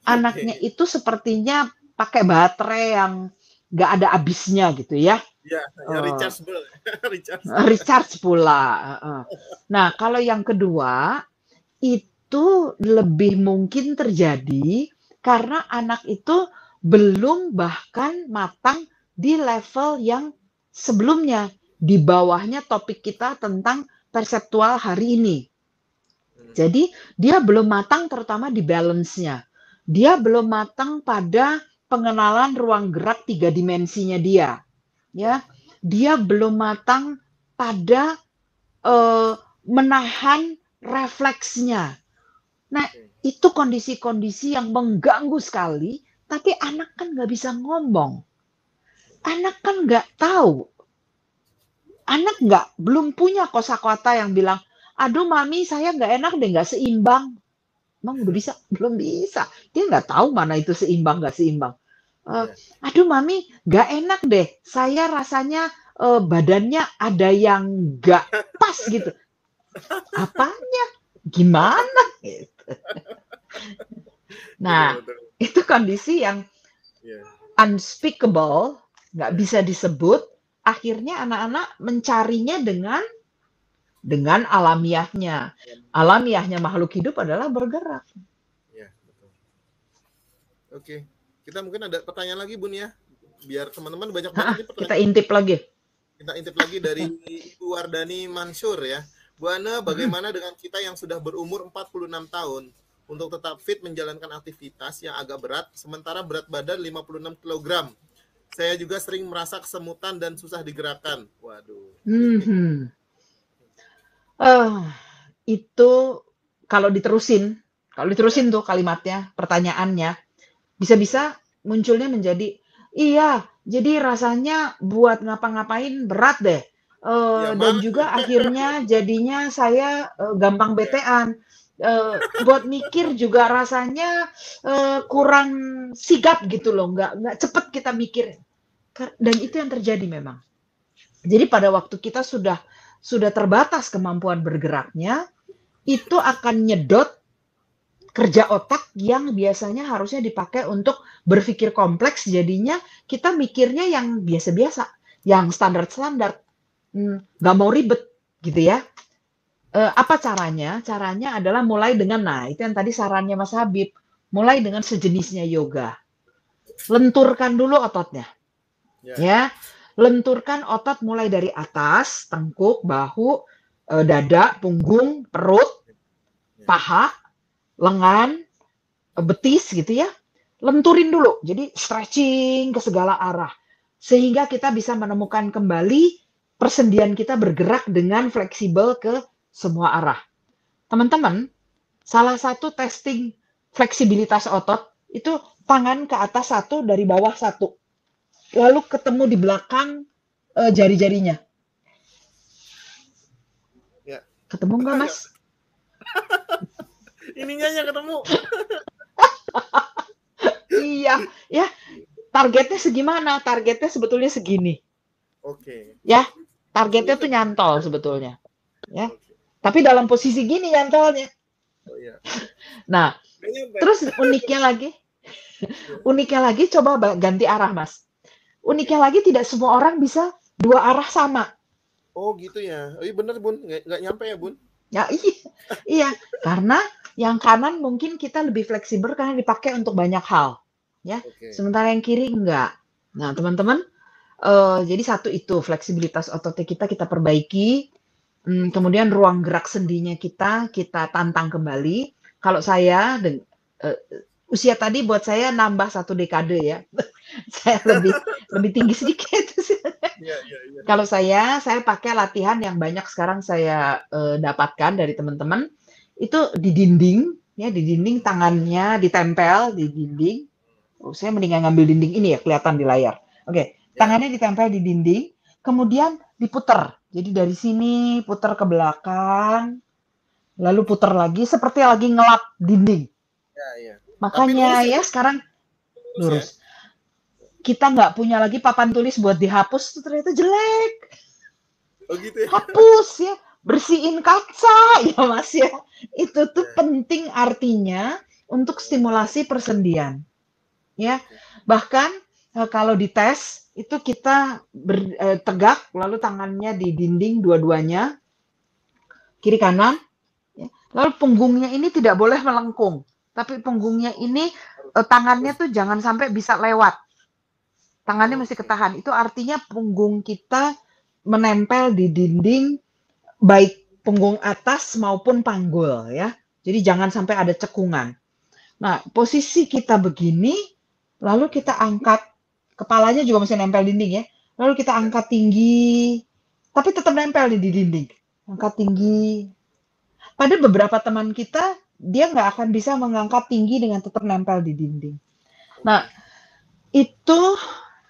Anaknya okay. itu sepertinya pakai baterai yang nggak ada habisnya gitu ya. Iya, ya, ya rechargeable. Uh, recharge. pula. Uh. (laughs) Nah, kalau yang kedua itu lebih mungkin terjadi karena anak itu belum bahkan matang di level yang sebelumnya di bawahnya topik kita tentang perseptual hari ini. Hmm. Jadi dia belum matang terutama di balance-nya. Dia belum matang pada pengenalan ruang gerak tiga dimensinya dia. Ya, dia belum matang pada uh, menahan refleksnya. Nah, itu kondisi-kondisi yang mengganggu sekali, tapi anak kan nggak bisa ngomong. Anak kan nggak tahu anak nggak belum punya kosakata yang bilang aduh mami saya nggak enak deh nggak seimbang emang udah bisa belum bisa dia nggak tahu mana itu seimbang nggak seimbang uh, aduh mami nggak enak deh saya rasanya uh, badannya ada yang nggak pas gitu (laughs) apanya gimana gitu (laughs) nah iya, itu kondisi yang iya. unspeakable nggak bisa disebut akhirnya anak-anak mencarinya dengan dengan alamiahnya. Alamiahnya makhluk hidup adalah bergerak. Ya, betul. Oke, kita mungkin ada pertanyaan lagi Bun ya, biar teman-teman banyak banget. kita intip lagi. Kita intip lagi dari Ibu Wardani Mansur ya. Bu Ana, bagaimana hmm. dengan kita yang sudah berumur 46 tahun untuk tetap fit menjalankan aktivitas yang agak berat, sementara berat badan 56 kg? Saya juga sering merasa kesemutan dan susah digerakkan. Waduh. Hmm. Uh, itu kalau diterusin, kalau diterusin tuh kalimatnya, pertanyaannya, bisa-bisa munculnya menjadi iya, jadi rasanya buat ngapa-ngapain berat deh. Uh, ya, dan juga akhirnya jadinya saya uh, gampang ya. betean. Uh, buat mikir juga rasanya uh, kurang sigap gitu loh, nggak nggak cepet kita mikir dan itu yang terjadi memang. Jadi pada waktu kita sudah sudah terbatas kemampuan bergeraknya, itu akan nyedot kerja otak yang biasanya harusnya dipakai untuk berpikir kompleks jadinya kita mikirnya yang biasa-biasa, yang standar-standar, hmm, nggak -standar, hmm, mau ribet gitu ya uh, apa caranya? Caranya adalah mulai dengan nah itu yang tadi sarannya Mas Habib, mulai dengan sejenisnya yoga. Lenturkan dulu ototnya. Yeah. Ya. Lenturkan otot mulai dari atas, tengkuk, bahu, uh, dada, punggung, perut, ya. paha, lengan, eh, betis gitu ya. Lenturin dulu. Jadi stretching ke segala arah sehingga kita bisa menemukan kembali persendian kita bergerak dengan fleksibel ke semua arah. Teman-teman, salah satu testing fleksibilitas otot itu tangan ke atas satu dari bawah satu. Lalu ketemu di belakang e, jari-jarinya. Ya. Ketemu nggak, Mas? (laughs) Ininya yang ketemu. (laughs) iya, ya. Targetnya segimana? Targetnya sebetulnya segini. Oke. Okay. Ya, targetnya tuh nyantol sebetulnya. Ya. Okay tapi dalam posisi gini nyantolnya. Oh, iya. (laughs) nah, terus uniknya lagi, (laughs) uniknya lagi coba ganti arah mas. Uniknya lagi tidak semua orang bisa dua arah sama. Oh gitu ya. Oh, iya bener bun, nggak, nggak nyampe ya bun? Ya (laughs) iya, iya. Karena yang kanan mungkin kita lebih fleksibel karena dipakai untuk banyak hal, ya. Okay. Sementara yang kiri enggak. Nah teman-teman, uh, jadi satu itu fleksibilitas ototnya kita kita perbaiki. Hmm, kemudian ruang gerak sendinya kita kita tantang kembali. Kalau saya de, uh, eh, usia tadi buat saya nambah satu dekade ya. (laughs) saya lebih lebih tinggi sedikit. (laughs) yeah, yeah, yeah. Kalau saya saya pakai latihan yang banyak sekarang saya uh, dapatkan dari teman-teman itu di dinding ya di dinding tangannya ditempel di dinding. Oh, saya mendingan ngambil dinding ini ya kelihatan di layar. Oke, okay. Ya. tangannya ditempel di dinding, kemudian diputer jadi dari sini putar ke belakang, lalu putar lagi seperti lagi ngelap dinding. Ya, ya. Makanya ya, ya sekarang lurus. lurus. Ya? Kita nggak punya lagi papan tulis buat dihapus itu ternyata jelek. Oh gitu ya. Hapus ya, bersihin kaca (laughs) ya Mas ya. Itu tuh ya. penting artinya untuk stimulasi persendian. Ya. Bahkan eh, kalau dites itu kita ber, eh, tegak lalu tangannya di dinding dua-duanya kiri kanan ya. lalu punggungnya ini tidak boleh melengkung tapi punggungnya ini eh, tangannya tuh jangan sampai bisa lewat tangannya mesti ketahan itu artinya punggung kita menempel di dinding baik punggung atas maupun panggul ya jadi jangan sampai ada cekungan nah posisi kita begini lalu kita angkat kepalanya juga masih nempel dinding ya. Lalu kita angkat tinggi, tapi tetap nempel di dinding. Angkat tinggi. Pada beberapa teman kita, dia nggak akan bisa mengangkat tinggi dengan tetap nempel di dinding. Nah, itu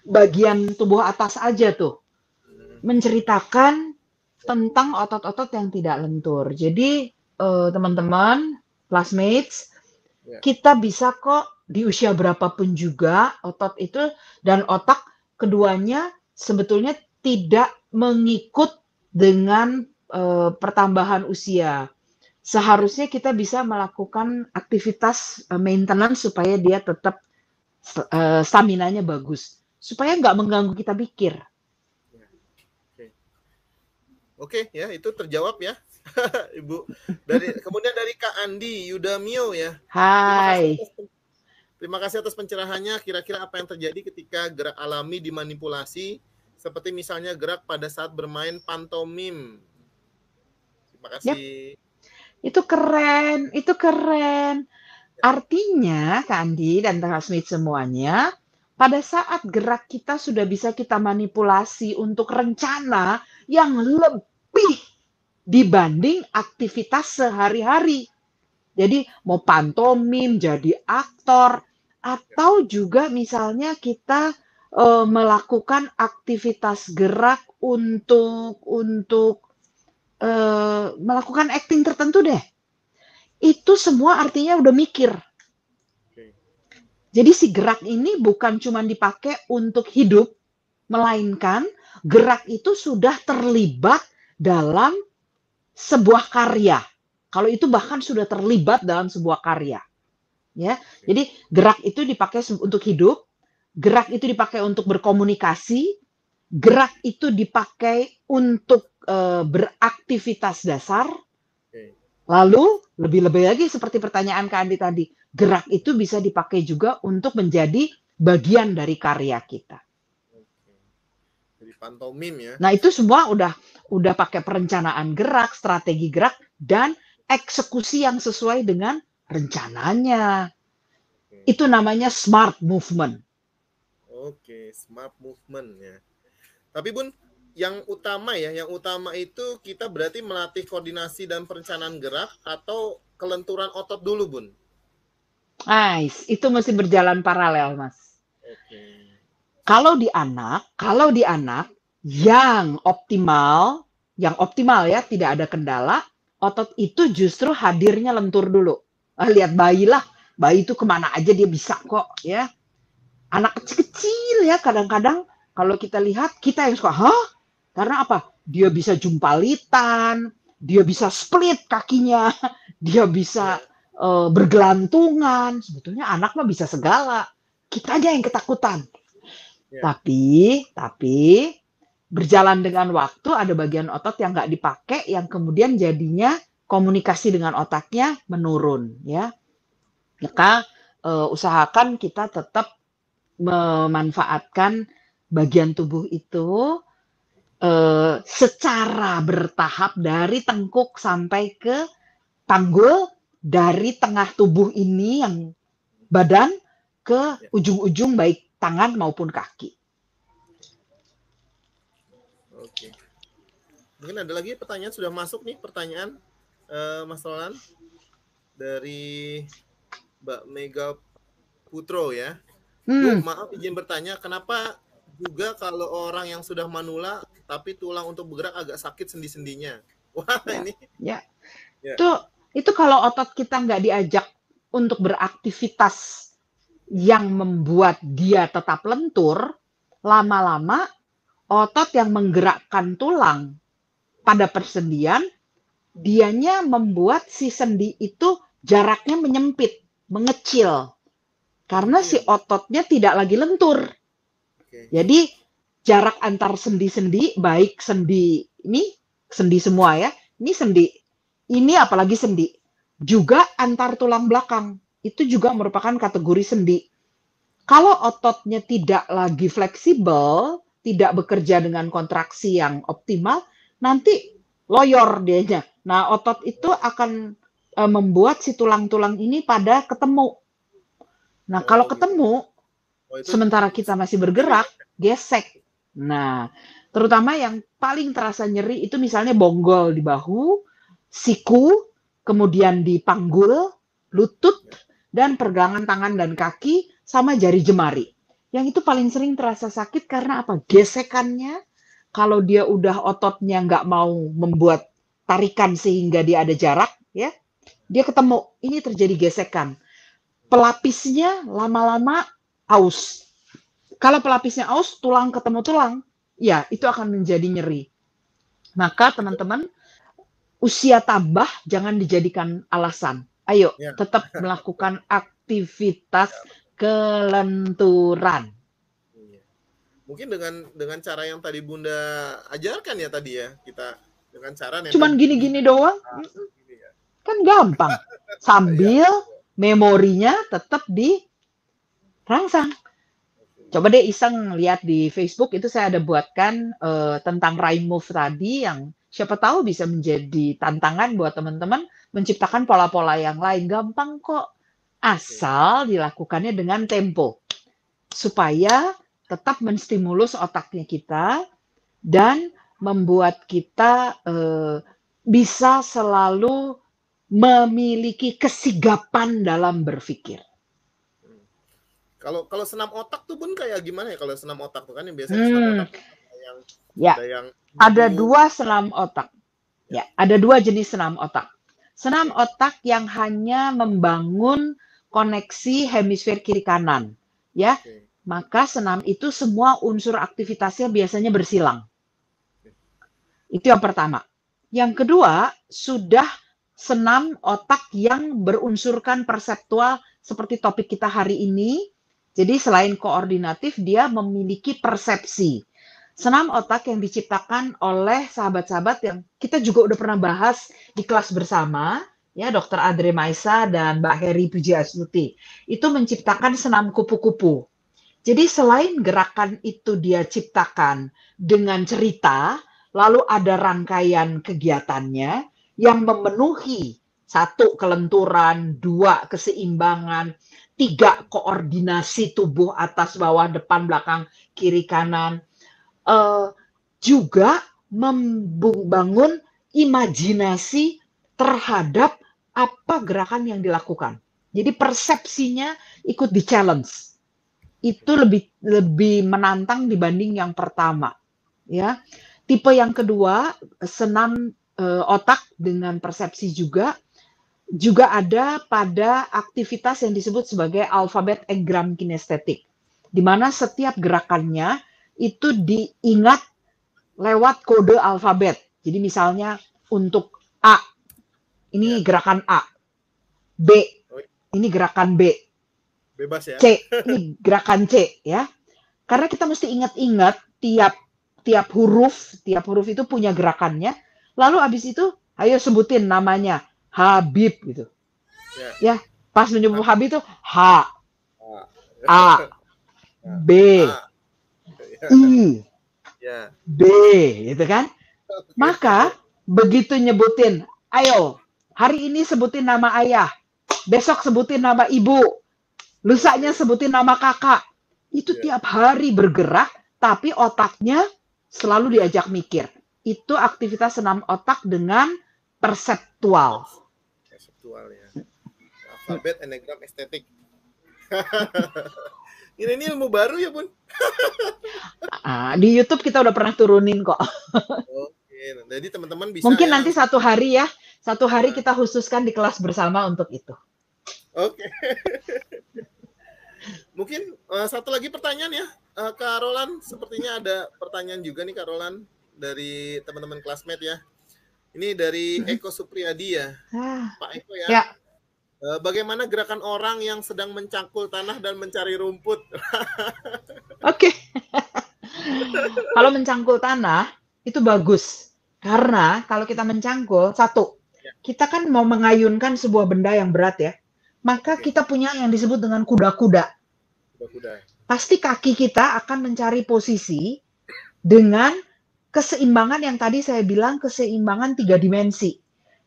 bagian tubuh atas aja tuh. Menceritakan tentang otot-otot yang tidak lentur. Jadi, eh, teman-teman, eh, classmates, ya. kita bisa kok di usia berapapun juga otot itu dan otak keduanya sebetulnya tidak mengikut dengan e, pertambahan usia. Seharusnya kita bisa melakukan aktivitas e, maintenance supaya dia tetap e, eh, stamina bagus, supaya nggak mengganggu kita pikir. Oke, ya itu terjawab ya. (laughs) Ibu. Dari kemudian dari Kak Andi Yudamio ya. Hai. Terima kasih atas pencerahannya. Kira-kira apa yang terjadi ketika gerak alami dimanipulasi, seperti misalnya gerak pada saat bermain pantomim. Terima kasih. Yep. Itu keren, itu keren. Artinya, Kandi dan Transmit semuanya, pada saat gerak kita sudah bisa kita manipulasi untuk rencana yang lebih dibanding aktivitas sehari-hari. Jadi mau pantomim, jadi aktor, atau juga misalnya kita uh, melakukan aktivitas gerak untuk untuk uh, melakukan acting tertentu deh. Itu semua artinya udah mikir. Jadi si gerak ini bukan cuma dipakai untuk hidup, melainkan gerak itu sudah terlibat dalam sebuah karya. Kalau itu bahkan sudah terlibat dalam sebuah karya ya. Jadi gerak itu dipakai untuk hidup, gerak itu dipakai untuk berkomunikasi, gerak itu dipakai untuk uh, beraktivitas dasar. Lalu lebih-lebih lagi seperti pertanyaan Kak Andi tadi, gerak itu bisa dipakai juga untuk menjadi bagian dari karya kita. Jadi pantomim ya. Nah itu semua udah udah pakai perencanaan gerak, strategi gerak, dan eksekusi yang sesuai dengan rencananya. Okay. Itu namanya smart movement. Oke, okay, smart movement ya. Tapi Bun, yang utama ya, yang utama itu kita berarti melatih koordinasi dan perencanaan gerak atau kelenturan otot dulu, Bun. Nice, itu masih berjalan paralel, Mas. Okay. Kalau di anak, kalau di anak yang optimal, yang optimal ya, tidak ada kendala, otot itu justru hadirnya lentur dulu ah, lihat bayi lah bayi itu kemana aja dia bisa kok ya anak kecil-kecil ya kadang-kadang kalau kita lihat kita yang suka hah karena apa dia bisa jumpalitan dia bisa split kakinya (laughs) dia bisa uh, bergelantungan sebetulnya anak mah bisa segala kita aja yang ketakutan yeah. tapi tapi berjalan dengan waktu ada bagian otot yang nggak dipakai yang kemudian jadinya komunikasi dengan otaknya menurun ya. Maka eh, usahakan kita tetap memanfaatkan bagian tubuh itu eh, secara bertahap dari tengkuk sampai ke tanggul dari tengah tubuh ini yang badan ke ujung-ujung baik tangan maupun kaki. Oke. Mungkin ada lagi pertanyaan sudah masuk nih pertanyaan uh, Mas Roland dari Mbak Mega Putro ya. Hmm. Bu, maaf izin bertanya, kenapa juga kalau orang yang sudah manula tapi tulang untuk bergerak agak sakit sendi-sendinya? (laughs) Wah ya, ini. Ya. ya. Itu itu kalau otot kita nggak diajak untuk beraktivitas yang membuat dia tetap lentur, lama-lama otot yang menggerakkan tulang pada persendian dianya membuat si sendi itu jaraknya menyempit, mengecil. Karena si ototnya tidak lagi lentur. Jadi jarak antar sendi-sendi, baik sendi ini, sendi semua ya, ini sendi, ini apalagi sendi. Juga antar tulang belakang, itu juga merupakan kategori sendi. Kalau ototnya tidak lagi fleksibel, tidak bekerja dengan kontraksi yang optimal, nanti loyor dianya Nah, otot itu akan e, membuat si tulang-tulang ini pada ketemu. Nah, oh, kalau ketemu, oh, sementara kita masih bergerak, gesek. Nah, terutama yang paling terasa nyeri itu misalnya bonggol di bahu, siku, kemudian di panggul, lutut, dan pergelangan tangan dan kaki sama jari jemari. Yang itu paling sering terasa sakit karena apa? Gesekannya. Kalau dia udah ototnya nggak mau membuat tarikan sehingga dia ada jarak ya dia ketemu ini terjadi gesekan pelapisnya lama-lama aus kalau pelapisnya aus tulang ketemu tulang ya itu akan menjadi nyeri maka teman-teman usia tambah jangan dijadikan alasan ayo ya. tetap (laughs) melakukan aktivitas kelenturan iya. mungkin dengan dengan cara yang tadi bunda ajarkan ya tadi ya kita dengan cara cuman gini-gini doang nah, kan gampang (laughs) sambil memorinya tetap di rangsang coba deh iseng lihat di Facebook itu saya ada buatkan uh, tentang move tadi yang siapa tahu bisa menjadi tantangan buat teman-teman menciptakan pola-pola yang lain gampang kok asal dilakukannya dengan tempo supaya tetap menstimulus otaknya kita dan membuat kita eh, bisa selalu memiliki kesigapan dalam berpikir. Kalau kalau senam otak tuh pun kayak gimana ya kalau senam otak tuh kan yang biasanya hmm. senam otak yang ya. ada yang ada dua senam otak. Ya, ada dua jenis senam otak. Senam otak yang hanya membangun koneksi hemisfer kiri kanan, ya. Oke. Maka senam itu semua unsur aktivitasnya biasanya bersilang. Itu yang pertama. Yang kedua, sudah senam otak yang berunsurkan perseptual seperti topik kita hari ini. Jadi selain koordinatif, dia memiliki persepsi. Senam otak yang diciptakan oleh sahabat-sahabat yang kita juga udah pernah bahas di kelas bersama, ya Dr. Andre Maisa dan Mbak Heri Pujiasuti, Itu menciptakan senam kupu-kupu. Jadi selain gerakan itu dia ciptakan dengan cerita, lalu ada rangkaian kegiatannya yang memenuhi satu kelenturan, dua keseimbangan, tiga koordinasi tubuh atas bawah depan belakang kiri kanan, uh, juga membangun imajinasi terhadap apa gerakan yang dilakukan. Jadi persepsinya ikut di challenge. Itu lebih lebih menantang dibanding yang pertama, ya. Tipe yang kedua, senam uh, otak dengan persepsi juga juga ada pada aktivitas yang disebut sebagai alfabet egram kinestetik, di mana setiap gerakannya itu diingat lewat kode alfabet. Jadi misalnya untuk A, ini ya. gerakan A. B, oh, iya. ini gerakan B. Bebas ya. C, ini gerakan C ya. Karena kita mesti ingat-ingat tiap tiap huruf, tiap huruf itu punya gerakannya. Lalu abis itu, ayo sebutin namanya Habib gitu. Ya, ya pas menyebut Habib itu H, ah. A, ya. B, ya. I, B, ya. gitu kan? Maka begitu nyebutin, ayo hari ini sebutin nama ayah, besok sebutin nama ibu, lusanya sebutin nama kakak. Itu tiap hari bergerak, tapi otaknya selalu diajak mikir. Itu aktivitas senam otak dengan perseptual. Perseptual ya. Alfabet, enegram, estetik. (laughs) ini, ini ilmu baru ya, Bun? (laughs) Ah, di YouTube kita udah pernah turunin kok. (laughs) Oke, nah, jadi teman-teman bisa Mungkin ya. nanti satu hari ya, satu hari nah. kita khususkan di kelas bersama untuk itu. Oke. Mungkin uh, satu lagi pertanyaan ya uh, Kak Roland, sepertinya ada pertanyaan juga nih Kak Roland dari teman-teman classmate ya. Ini dari mhm. Eko Supriyadi ya, ah. Pak Eko ya. ya. Eh, bagaimana gerakan orang yang sedang mencangkul tanah dan mencari rumput? (laughs) Oke. (laughs) kalau mencangkul tanah itu bagus karena kalau kita mencangkul satu, ya. kita kan mau mengayunkan sebuah benda yang berat ya, maka kita punya yang disebut dengan Kuda-kuda pasti kaki kita akan mencari posisi dengan keseimbangan yang tadi saya bilang keseimbangan tiga dimensi.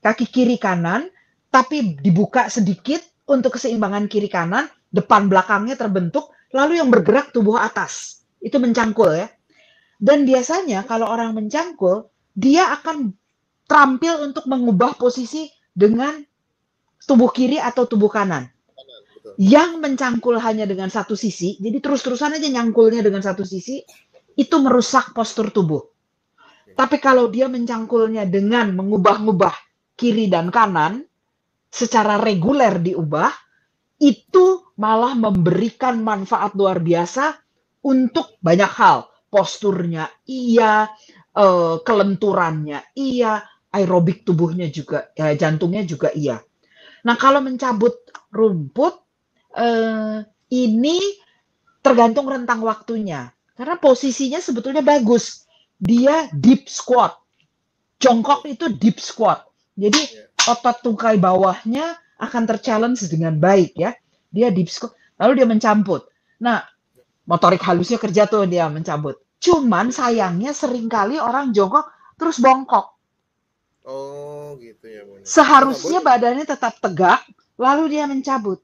Kaki kiri kanan, tapi dibuka sedikit untuk keseimbangan kiri kanan, depan belakangnya terbentuk, lalu yang bergerak tubuh atas. Itu mencangkul ya. Dan biasanya kalau orang mencangkul, dia akan terampil untuk mengubah posisi dengan tubuh kiri atau tubuh kanan yang mencangkul hanya dengan satu sisi, jadi terus-terusan aja nyangkulnya dengan satu sisi, itu merusak postur tubuh. Tapi kalau dia mencangkulnya dengan mengubah-ubah kiri dan kanan, secara reguler diubah, itu malah memberikan manfaat luar biasa untuk banyak hal. Posturnya iya, eh, kelenturannya iya, aerobik tubuhnya juga, eh, jantungnya juga iya. Nah kalau mencabut rumput eh, ini tergantung rentang waktunya. Karena posisinya sebetulnya bagus. Dia deep squat. Jongkok itu deep squat. Jadi iya. otot tungkai bawahnya akan terchallenge dengan baik ya. Dia deep squat. Lalu dia mencampur. Nah, motorik halusnya kerja tuh dia mencabut. Cuman sayangnya seringkali orang jongkok terus bongkok. Oh, gitu ya. Seharusnya badannya tetap tegak, lalu dia mencabut.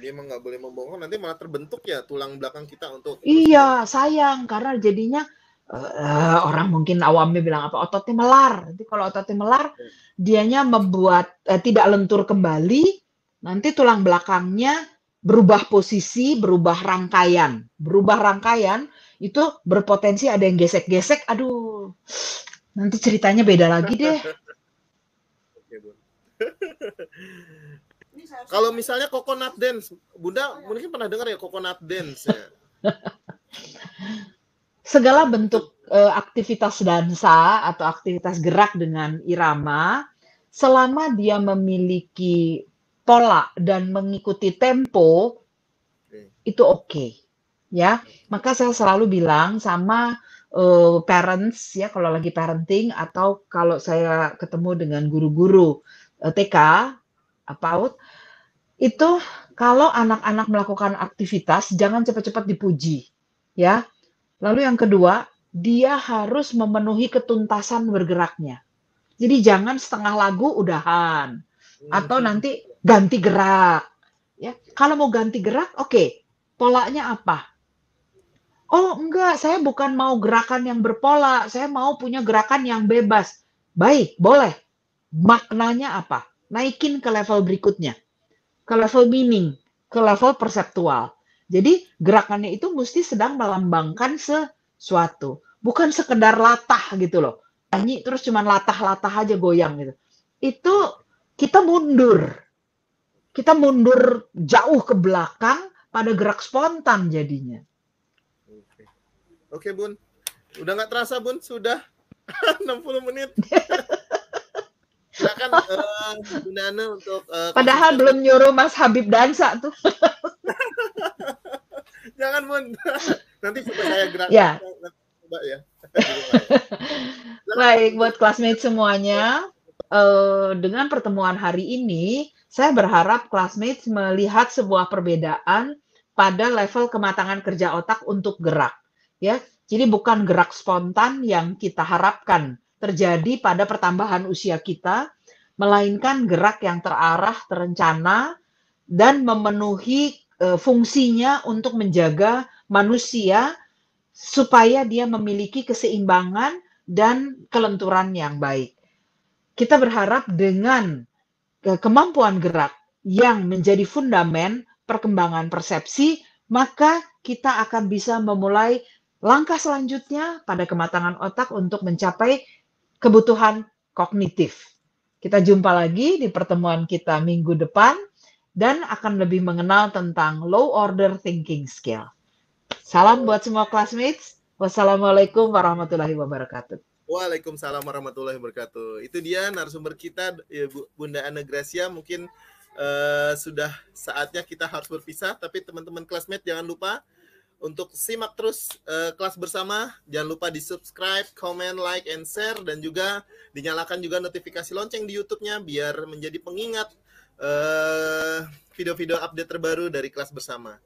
Jadi emang nggak boleh membongkar nanti malah terbentuk ya tulang belakang kita untuk. Iya, sayang karena jadinya uh, orang mungkin awamnya bilang apa ototnya melar. Nanti kalau ototnya melar, hmm. dianya membuat uh, tidak lentur kembali. Nanti tulang belakangnya berubah posisi, berubah rangkaian, berubah rangkaian itu berpotensi ada yang gesek-gesek. Aduh, nanti ceritanya beda lagi deh. (laughs) (laughs) Kalau misalnya coconut dance, Bunda mungkin pernah dengar ya coconut dance ya. Segala bentuk uh, aktivitas dansa atau aktivitas gerak dengan irama selama dia memiliki pola dan mengikuti tempo okay. itu oke. Okay, ya. Maka saya selalu bilang sama uh, parents ya kalau lagi parenting atau kalau saya ketemu dengan guru-guru uh, eh, TK apa out itu kalau anak-anak melakukan aktivitas jangan cepat-cepat dipuji ya. Lalu yang kedua, dia harus memenuhi ketuntasan bergeraknya. Jadi jangan setengah lagu udahan hmm. atau nanti ganti gerak ya. Kalau mau ganti gerak, oke. Okay. Polanya apa? Oh, enggak, saya bukan mau gerakan yang berpola, saya mau punya gerakan yang bebas. Baik, boleh. Maknanya apa? Naikin ke level berikutnya ke level meaning, ke level perseptual. Jadi gerakannya itu mesti sedang melambangkan sesuatu, bukan sekedar latah gitu loh. Nyanyi terus cuman latah-latah aja goyang gitu. Itu kita mundur. Kita mundur jauh ke belakang pada gerak spontan jadinya. Oke, Oke Bun. Udah nggak terasa Bun, sudah 60 (laughs) menit. (laughs) silakan uh, eh, Nana untuk uh, padahal konsumsi. belum nyuruh Mas Habib dansa tuh (laughs) jangan mun nanti coba saya gerak ya coba ya (laughs) baik buat classmate semuanya uh, dengan pertemuan hari ini saya berharap classmates melihat sebuah perbedaan pada level kematangan kerja otak untuk gerak ya jadi bukan gerak spontan yang kita harapkan terjadi pada pertambahan usia kita, melainkan gerak yang terarah, terencana, dan memenuhi e, fungsinya untuk menjaga manusia supaya dia memiliki keseimbangan dan kelenturan yang baik. Kita berharap dengan e, kemampuan gerak yang menjadi fundamen perkembangan persepsi, maka kita akan bisa memulai langkah selanjutnya pada kematangan otak untuk mencapai kebutuhan kognitif. Kita jumpa lagi di pertemuan kita minggu depan dan akan lebih mengenal tentang low order thinking skill. Salam buat semua classmates. Wassalamualaikum warahmatullahi wabarakatuh. Waalaikumsalam warahmatullahi wabarakatuh. Itu dia narasumber kita ya, Bunda Ana Gracia mungkin uh, sudah saatnya kita harus berpisah tapi teman-teman classmate jangan lupa untuk simak terus uh, kelas bersama, jangan lupa di subscribe, comment, like, and share, dan juga dinyalakan juga notifikasi lonceng di YouTube-nya biar menjadi pengingat video eh, video-video update terbaru dari kelas bersama.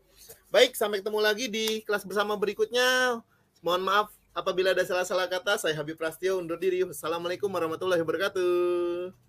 Baik, sampai ketemu lagi di kelas bersama berikutnya. Mohon maaf apabila ada salah-salah kata. Saya Habib Prastio undur diri. Assalamualaikum warahmatullahi wabarakatuh.